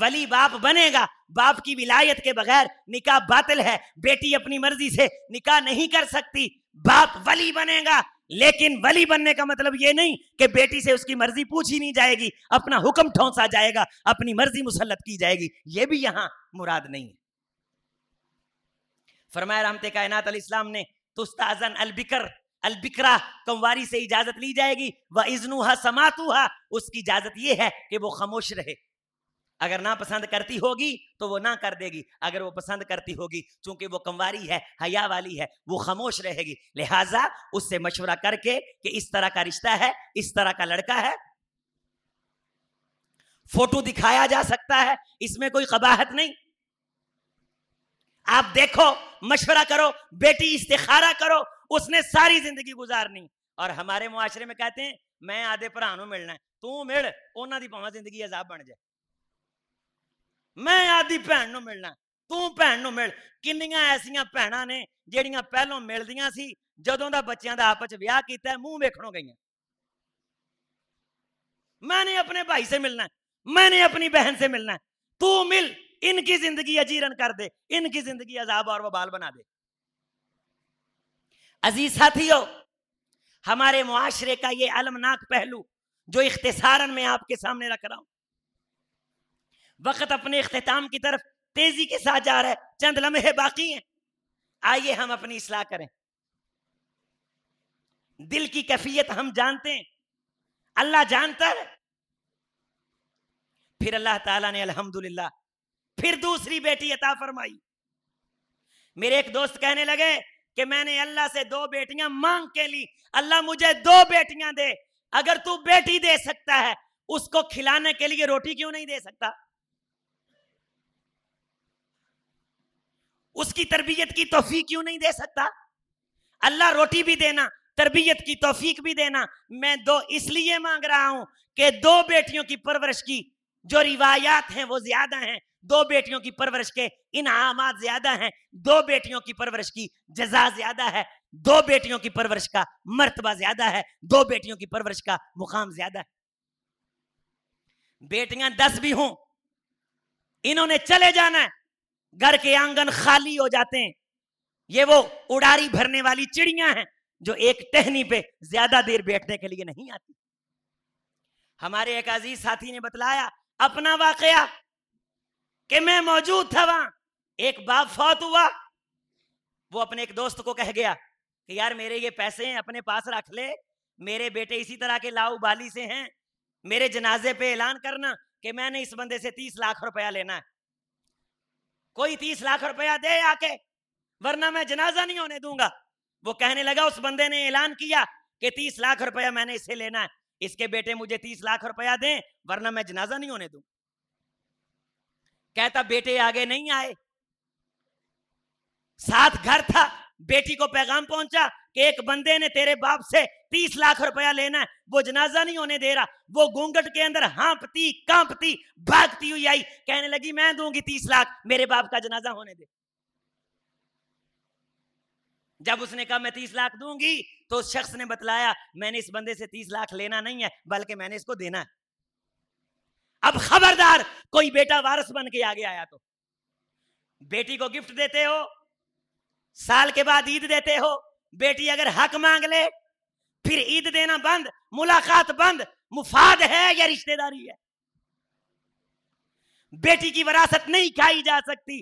वली बाप बनेगा बाप की विलायत के बगैर निकाह बातिल है बेटी अपनी मर्जी से निकाह नहीं कर सकती बाप वली बनेगा लेकिन वली बनने का मतलब ये नहीं कि बेटी से उसकी मर्जी पूछी नहीं जाएगी अपना हुक्म ठोंसा जाएगा अपनी मर्जी मुसलत की जाएगी ये भी यहां मुराद नहीं है फरमाया रामते कायनात इस्लाम ने तुस्ताजन अलबिकर अलबिकरा कंवारी से इजाजत ली जाएगी वह इजनूहा समातूहा उसकी इजाजत यह है कि वो खामोश रहे अगर ना पसंद करती होगी तो वो ना कर देगी अगर वो पसंद करती होगी चूंकि वो कंवारी है हया वाली है वो खामोश रहेगी लिहाजा उससे मशवरा करके कि इस तरह का रिश्ता है इस तरह का लड़का है फोटो दिखाया जा सकता है इसमें कोई कबाहत नहीं आप देखो मशवरा करो बेटी इस्तेखारा करो उसने सारी जिंदगी गुजारनी और हमारे मुआशरे में कहते हैं मैं आधे भरा मिलना तू मिल उन्होंने भावें जिंदगी अजाब बन जाए मैं आदि भैन न मिलना तू भैन न मिल कि ऐसा भैन ने ਜਿਹੜੀਆਂ पहलों मिल दया ਜਦੋਂ का ਬੱਚਿਆਂ ਦਾ ਆਪਸ ਵਿੱਚ ਵਿਆਹ ਕੀਤਾ ਮੂੰਹ मैंने अपने भाई से मिलना है मैंने अपनी बहन से मिलना तू मिल इनकी जिंदगी अजीरन कर दे इनकी जिंदगी अजाब और बबाल बना दे अजीज साथियों हमारे मुआशरे का ये अलमनाक पहलू जो इख्तिसारन में आपके सामने रख रहा हूं वक्त अपने अख्ताम की तरफ तेजी के साथ जा रहा है चंद लम्हे बाकी हैं आइए हम अपनी इसलाह करें दिल की कैफियत हम जानते हैं अल्लाह जानता है फिर अल्लाह ताला ने अल्हम्दुलिल्लाह फिर दूसरी बेटी अता फरमाई मेरे एक दोस्त कहने लगे कि मैंने अल्लाह से दो बेटियां मांग के ली अल्लाह मुझे दो बेटियां दे अगर तू बेटी दे सकता है उसको खिलाने के लिए रोटी क्यों नहीं दे सकता उसकी तरबियत की तोफीक क्यों नहीं दे सकता अल्लाह रोटी भी देना तरबियत की तोफीक भी देना मैं दो इसलिए मांग रहा हूं कि दो बेटियों की परवरिश की जो रिवायात हैं वो ज्यादा हैं दो बेटियों की परवरिश के इनाम ज्यादा हैं दो बेटियों की परवरिश की जजा ज्यादा है दो बेटियों की परवरिश का मर्तबा ज्यादा है दो बेटियों की परवरिश का मुकाम ज्यादा है बेटियां दस भी हों इन्होंने चले जाना है घर के आंगन खाली हो जाते हैं ये वो उड़ारी भरने वाली चिड़िया हैं जो एक टहनी पे ज्यादा देर बैठने के लिए नहीं आती हमारे एक अजीज साथी ने बतलाया अपना वाकया कि मैं मौजूद था वहां एक बाप फौत हुआ वो अपने एक दोस्त को कह गया कि यार मेरे ये पैसे हैं अपने पास रख ले मेरे बेटे इसी तरह के लाऊ बाली से हैं मेरे जनाजे पे ऐलान करना कि मैंने इस बंदे से तीस लाख रुपया लेना है कोई तीस लाख रुपया दे आके वरना मैं जनाजा नहीं होने दूंगा वो कहने लगा उस बंदे ने ऐलान किया कि तीस लाख रुपया मैंने इसे लेना है इसके बेटे मुझे तीस लाख रुपया दें वरना मैं जनाजा नहीं होने दूंगा कहता बेटे आगे नहीं आए साथ घर था बेटी को पैगाम पहुंचा कि एक बंदे ने तेरे बाप से तीस लाख रुपया लेना है वो जनाजा नहीं होने दे रहा वो घूंघट के अंदर हाँपती कांपती भागती हुई आई कहने लगी मैं दूंगी तीस लाख मेरे बाप का जनाजा होने दे जब उसने कहा मैं तीस लाख दूंगी तो उस शख्स ने बतलाया मैंने इस बंदे से तीस लाख लेना नहीं है बल्कि मैंने इसको देना है अब खबरदार कोई बेटा वारस बन के आगे आया तो बेटी को गिफ्ट देते हो साल के बाद ईद देते हो बेटी अगर हक मांग ले फिर ईद देना बंद मुलाकात बंद मुफाद है या रिश्तेदारी है बेटी की वरासत नहीं खाई जा सकती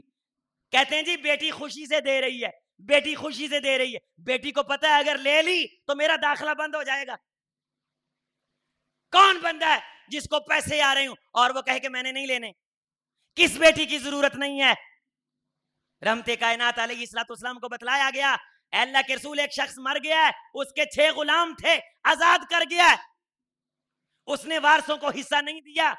कहते हैं जी बेटी खुशी से दे रही है बेटी खुशी से दे रही है बेटी को पता है अगर ले ली तो मेरा दाखला बंद हो जाएगा कौन बंदा है जिसको पैसे आ रहे हूं और वो कहे कि मैंने नहीं लेने किस बेटी की जरूरत नहीं है रमते कायनात अलैहिस्सलाम को बतलाया गया अल्लाह के रसूल एक शख्स मर गया है उसके छह गुलाम थे आजाद कर गया उसने वारसों को हिस्सा नहीं दिया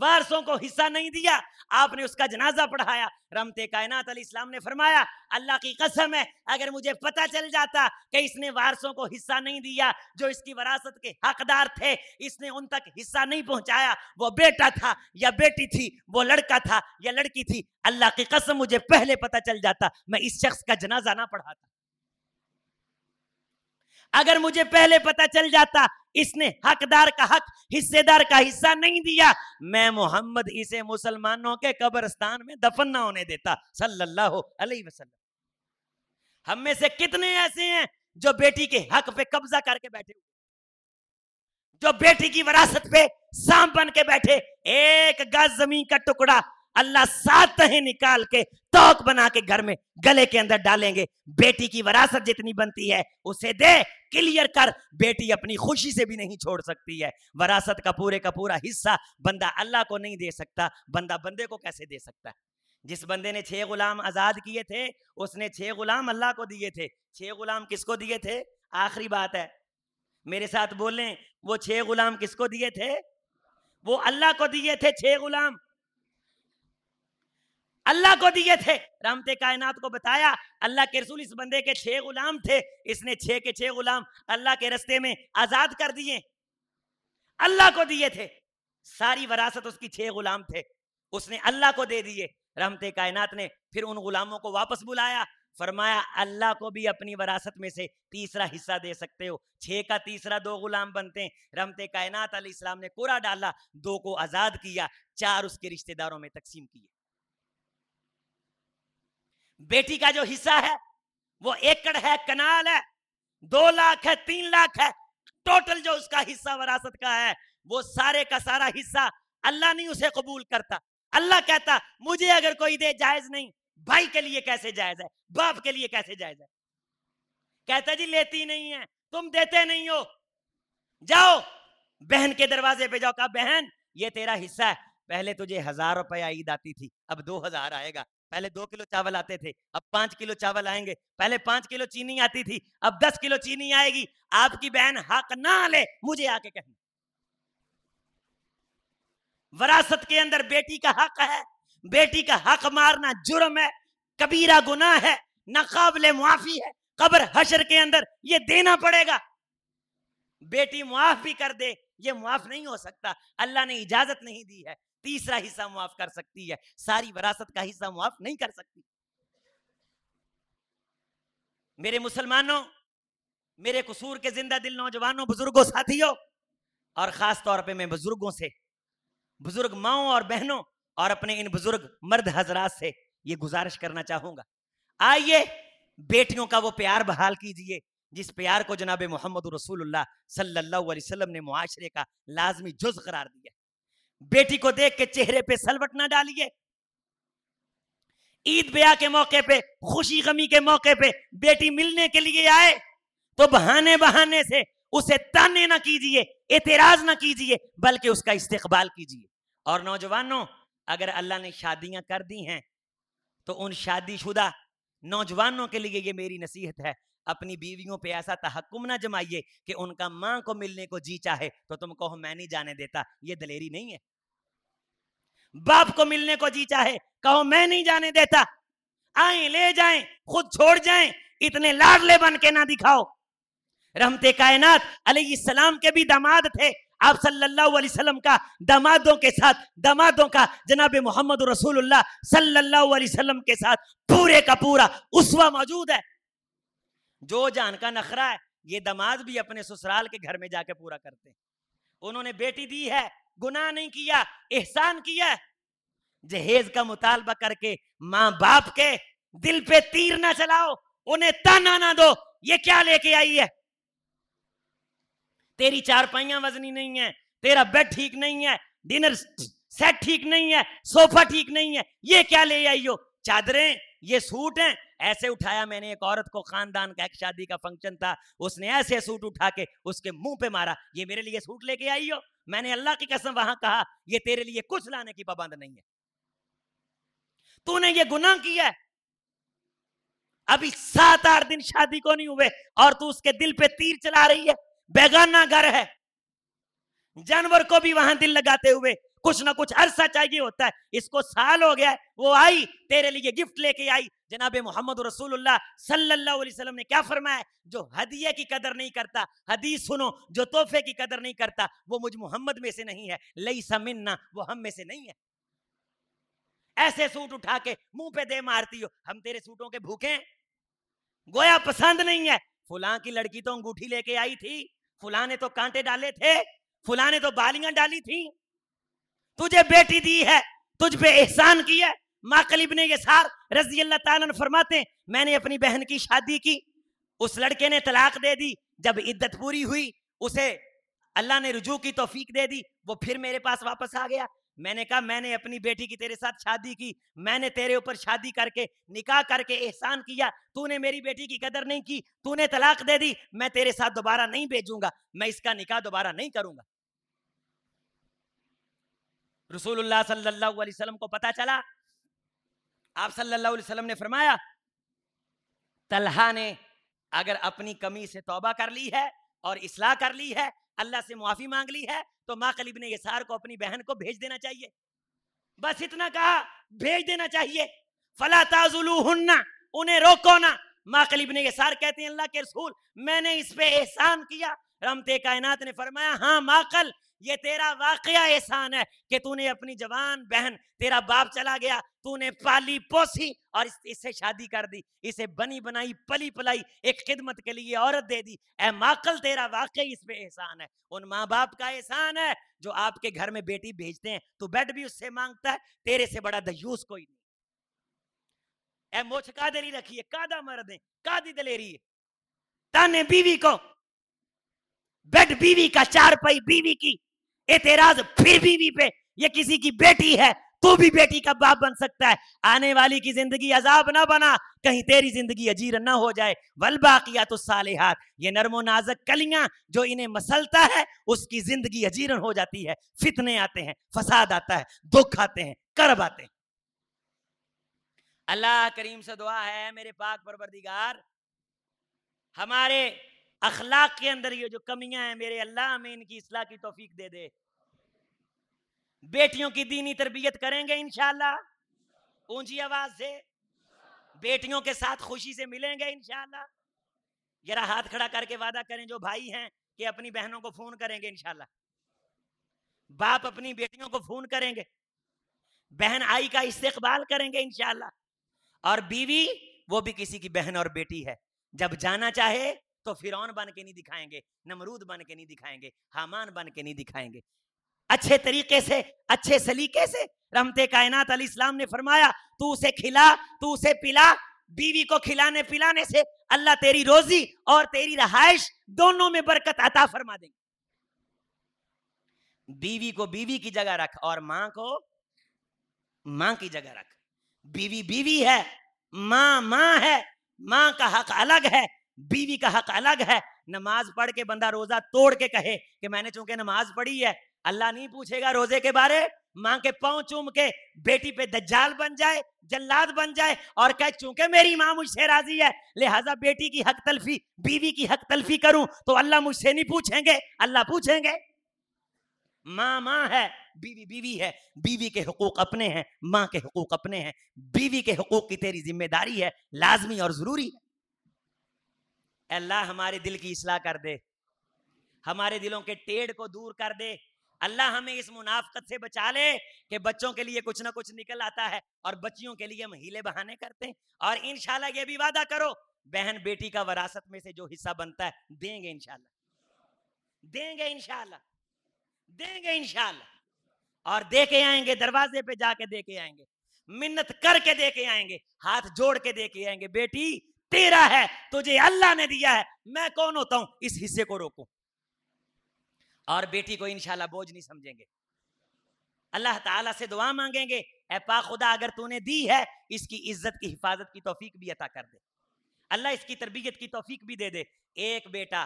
वारसों को हिस्सा नहीं दिया आपने उसका जनाजा पढ़ाया रमते कायनात इस्लाम ने फरमाया अल्लाह की कसम है अगर मुझे पता चल जाता कि इसने वारसों को हिस्सा नहीं दिया जो इसकी वरासत के हकदार थे इसने उन तक हिस्सा नहीं पहुंचाया वो बेटा था या बेटी थी वो लड़का था या लड़की थी अल्लाह की कसम मुझे पहले पता चल जाता मैं इस शख्स का जनाजा ना पढ़ाता अगर मुझे पहले पता चल जाता इसने हकदार का हक हिस्सेदार का हिस्सा नहीं दिया मैं मोहम्मद इसे मुसलमानों के कब्रस्तान में दफन ना होने देता सल्लल्लाहु अलैहि वसल्लम हम में से कितने ऐसे हैं जो बेटी के हक पे कब्जा करके बैठे जो बेटी की वरासत पे सांप बन के बैठे एक गज जमीन का टुकड़ा अल्लाह सात तहे निकाल के तोक बना के घर में गले के अंदर डालेंगे बेटी की वरासत जितनी बनती है उसे दे क्लियर कर बेटी अपनी खुशी से भी नहीं छोड़ सकती है वरासत का पूरे का पूरा हिस्सा बंदा अल्लाह को नहीं दे सकता बंदा बंदे को कैसे दे सकता है जिस बंदे ने छह गुलाम आज़ाद किए थे उसने छह गुलाम अल्लाह को दिए थे छह गुलाम किसको दिए थे आखिरी बात है मेरे साथ बोलें वो छह गुलाम किसको दिए थे वो अल्लाह को दिए थे छह गुलाम अल्लाह को दिए थे रामते कायनात को बताया अल्लाह के रसूल इस बंदे के छह गुलाम थे इसने छह के छह गुलाम अल्लाह के रस्ते में आजाद कर दिए अल्लाह को दिए थे सारी वरासत उसकी छह गुलाम थे उसने अल्लाह को दे दिए रामते कायनात ने फिर उन गुलामों को वापस बुलाया फरमाया अल्लाह को भी अपनी वरासत में से तीसरा हिस्सा दे सकते हो छह का तीसरा दो गुलाम बनते हैं रमते कायनात अली इस्लाम ने कोरा डाला दो को आज़ाद किया चार उसके रिश्तेदारों में तकसीम किए बेटी का जो हिस्सा है वो एकड़ है कनाल है दो लाख है तीन लाख है टोटल जो उसका हिस्सा वरासत का है वो सारे का सारा हिस्सा अल्लाह नहीं उसे कबूल करता अल्लाह कहता मुझे अगर कोई दे जायज नहीं भाई के लिए कैसे जायज है बाप के लिए कैसे जायज है कहता जी लेती नहीं है तुम देते नहीं हो जाओ बहन के दरवाजे पे जाओ कहा बहन ये तेरा हिस्सा है पहले तुझे हजार रुपया ईद आती थी अब दो हजार आएगा पहले दो किलो चावल आते थे अब पांच किलो चावल आएंगे पहले पांच किलो चीनी आती थी अब दस किलो चीनी आएगी आपकी बहन हक ना ले मुझे आके कहना वरासत के अंदर बेटी का हक है बेटी का हक मारना जुर्म है कबीरा गुना है नाकबले मुआफी है कब्र हशर के अंदर ये देना पड़ेगा बेटी मुआफ भी कर दे ये मुआफ नहीं हो सकता अल्लाह ने इजाजत नहीं दी है तीसरा हिस्सा मुआफ कर सकती है सारी वरासत का हिस्सा मुआफ नहीं कर सकती मेरे मुसलमानों मेरे कसूर के जिंदा दिल नौजवानों बुजुर्गों साथियों और खास तौर पे मैं बुजुर्गों से बुजुर्ग माओ और बहनों और अपने इन बुजुर्ग मर्द हजरात से ये गुजारिश करना चाहूंगा आइए बेटियों का वो प्यार बहाल कीजिए जिस प्यार को जनाब मोहम्मद रसूल सल्लाम ने मुआरे का लाजमी जुज करार दिया बेटी को देख के चेहरे पे सलवट ना डालिए ईद ब्याह के मौके पे खुशी गमी के मौके पे बेटी मिलने के लिए आए तो बहाने बहाने से उसे ताने ना कीजिए एतराज ना कीजिए बल्कि उसका इस्तेकबाल कीजिए और नौजवानों अगर अल्लाह ने शादियां कर दी हैं तो उन शादीशुदा नौजवानों के लिए ये मेरी नसीहत है अपनी बीवियों पे ऐसा तहकुम ना जमाइए कि उनका माँ को मिलने को जी चाहे तो तुम कहो मैं नहीं जाने देता ये दलेरी नहीं है बाप को मिलने को जी चाहे कहो मैं नहीं जाने देता आए ले जाए खुद छोड़ जाए इतने लाडले बन के ना दिखाओ रमते कायनात सलाम के भी दामाद थे आप सल्लल्लाहु अलैहि वसल्लम का दामादों के साथ दामादों का जनाब मोहम्मद रसूलुल्लाह सल्लल्लाहु अलैहि वसल्लम के साथ पूरे का पूरा उसवा मौजूद है जो जान का नखरा है ये दमाद भी अपने ससुराल के घर में जाके पूरा करते हैं उन्होंने बेटी दी है गुनाह नहीं किया एहसान किया जहेज का मुतालबा करके माँ बाप के दिल पे तीर ना चलाओ उन्हें ताना ना दो ये क्या लेके आई है तेरी चारपाइयां वजनी नहीं है तेरा बेड ठीक नहीं है डिनर सेट ठीक नहीं है सोफा ठीक नहीं है ये क्या ले आई हो चादरें ये सूट हैं ऐसे उठाया मैंने एक औरत को खानदान का एक शादी का फंक्शन था उसने ऐसे सूट उठा के उसके मुंह पे मारा ये मेरे लिए सूट लेके आई हो मैंने अल्लाह की कसम वहां कहा ये तेरे लिए कुछ लाने की पाबंद नहीं है तूने ये गुना किया है अभी सात आठ दिन शादी को नहीं हुए और तू उसके दिल पे तीर चला रही है बेगाना घर है जानवर को भी वहां दिल लगाते हुए कुछ ना कुछ अरसा चाहिए होता है इसको साल हो गया है वो आई तेरे लिए गिफ्ट लेके आई जनाब मोहम्मद रसूलुल्लाह सल्लल्लाहु अलैहि वसल्लम ने क्या फरमाया जो हदिया की कदर नहीं करता हदीस सुनो जो तोहफे की कदर नहीं करता वो मुझ मोहम्मद में से नहीं है लई समिन्ना वो हम में से नहीं है ऐसे सूट उठा के मुंह पे दे मारती हो हम तेरे सूटों के भूखे हैं गोया पसंद नहीं है फुला की लड़की तो अंगूठी लेके आई थी फुला ने तो कांटे डाले थे फुला ने तो बालियां डाली थी तुझे बेटी दी है तुझ पे एहसान किया माकलिब ने ये सार रजी अल्लाह तन फरमाते मैंने अपनी बहन की शादी की उस लड़के ने तलाक दे दी जब इद्दत पूरी हुई उसे अल्लाह ने रुजू की तोफीक दे दी वो फिर मेरे पास वापस आ गया मैंने कहा मैंने अपनी बेटी की तेरे साथ शादी की मैंने तेरे ऊपर शादी करके निकाह करके एहसान किया तूने मेरी बेटी की कदर नहीं की तूने तलाक दे दी मैं तेरे साथ दोबारा नहीं भेजूंगा मैं इसका निकाह दोबारा नहीं करूंगा रसूलुल्लाह सल्लल्लाहु अलैहि वसल्लम को पता चला आप सल्लल्लाहु अलैहि वसल्लम ने फरमाया तलहा ने अगर अपनी कमी से तौबा कर ली है और इसलाह कर ली है अल्लाह से मुआफ़ी मांग ली है तो माँ कलीब ने यसार को अपनी बहन को भेज देना चाहिए बस इतना कहा भेज देना चाहिए फला ताजुलू उन्हें रोको ना माँ कलीब ने यसार कहते हैं अल्लाह के रसूल मैंने इस पे एहसान किया रमते कायनात ने फरमाया हाँ माकल ये तेरा वाकया एहसान है कि तूने अपनी जवान बहन तेरा बाप चला गया तूने पाली पोसी और इससे शादी कर दी इसे बनी बनाई पली पलाई एक खिदमत के लिए औरत दे दी ए माकल तेरा वाकई इस पे एहसान है उन माँ बाप का एहसान है जो आपके घर में बेटी भेजते हैं तो बेड भी उससे मांगता है तेरे से बड़ा दयूस कोई नहीं ए मोछ कादरी रखिए कादा मरदे कादी दलेरी ताने बीवी को बेड बीवी का चार पाई बीवी की एतराज फिर भी बीवी पे ये किसी की बेटी है तू तो भी बेटी का बाप बन सकता है आने वाली की जिंदगी अजाब ना बना कहीं तेरी जिंदगी अजीर ना हो जाए वल बाकिया तो सालेहात ये नरमो नाजक कलियां जो इन्हें मसलता है उसकी जिंदगी अजीरन हो जाती है फितने आते हैं फसाद आता है दुख आते हैं करब आते हैं अल्लाह करीम से दुआ है मेरे पाक परवरदिगार हमारे अखलाक के अंदर ये जो कमियां हैं मेरे अल्लाह हमें इनकी इसलाह की तोफीक दे दे बेटियों की दीनी तरबियत करेंगे इनशाला ऊंची आवाज से बेटियों के साथ खुशी से मिलेंगे इनशाला जरा हाथ खड़ा करके वादा करें जो भाई हैं कि अपनी बहनों को फोन करेंगे इनशाला बाप अपनी बेटियों को फोन करेंगे बहन आई का इस्तेबाल करेंगे इनशाला और बीवी वो भी किसी की बहन और बेटी है जब जाना चाहे तो फिरौन बन के नहीं दिखाएंगे नमरूद बन के नहीं दिखाएंगे हामान बन के नहीं दिखाएंगे अच्छे तरीके से अच्छे सलीके से रमते कायनात अली इस्लाम ने फरमाया तू उसे खिला तू उसे पिला बीवी को खिलाने पिलाने से अल्लाह तेरी रोजी और तेरी रहाइश दोनों में बरकत अता फरमा देंगे बीवी को बीवी की जगह रख और मां को मां की जगह रख बीवी बीवी है मां मां है मां का हक अलग है बीवी का हक अलग है नमाज पढ़ के बंदा रोजा तोड़ के कहे कि मैंने चूंकि नमाज पढ़ी है अल्लाह नहीं पूछेगा रोजे के बारे मां के पाँव चूम के बेटी पे दज्जाल बन जाए जल्लाद बन जाए और कह चूंकि मेरी माँ मुझसे राजी है लिहाजा बेटी की हक तलफी बीवी की हक तलफी करूं तो अल्लाह मुझसे नहीं पूछेंगे अल्लाह पूछेंगे माँ माँ है बीवी बीवी है बीवी के हकूक अपने हैं माँ के हकूक अपने हैं बीवी के हकूक की तेरी जिम्मेदारी है लाजमी और जरूरी है अल्लाह हमारे दिल की इसलाह कर दे हमारे दिलों के टेढ़ को दूर कर दे अल्लाह हमें इस मुनाफ्त से बचा ले कि बच्चों के लिए कुछ ना कुछ निकल आता है और बच्चियों के लिए हम हीले बहाने करते हैं और इनशाला ये भी वादा करो बहन बेटी का वरासत में से जो हिस्सा बनता है देंगे इनशाला देंगे इनशाला देंगे इनशाला और दे के आएंगे दरवाजे पे जाके दे के आएंगे मिन्नत करके दे के आएंगे हाथ जोड़ के दे के आएंगे बेटी तेरा है तुझे अल्लाह ने दिया है मैं कौन होता हूं इस हिस्से को रोको और बेटी को इनशाला बोझ नहीं समझेंगे अल्लाह ताला से दुआ मांगेंगे ए पा खुदा अगर तूने दी है इसकी इज्जत की हिफाजत की तोफीक भी अता कर दे अल्लाह इसकी तरबियत की तोफीक भी दे दे एक बेटा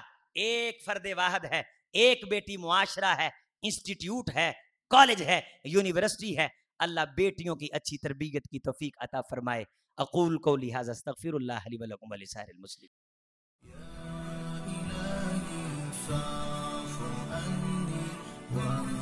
एक फर्द वाहद है एक बेटी मुआशरा है इंस्टीट्यूट है कॉलेज है यूनिवर्सिटी है अल्लाह बेटियों की अच्छी तरबियत की तोफीक अता फरमाए أقول قولي هذا أستغفر الله لي ولكم ولسائر المسلمين يا إلهي عني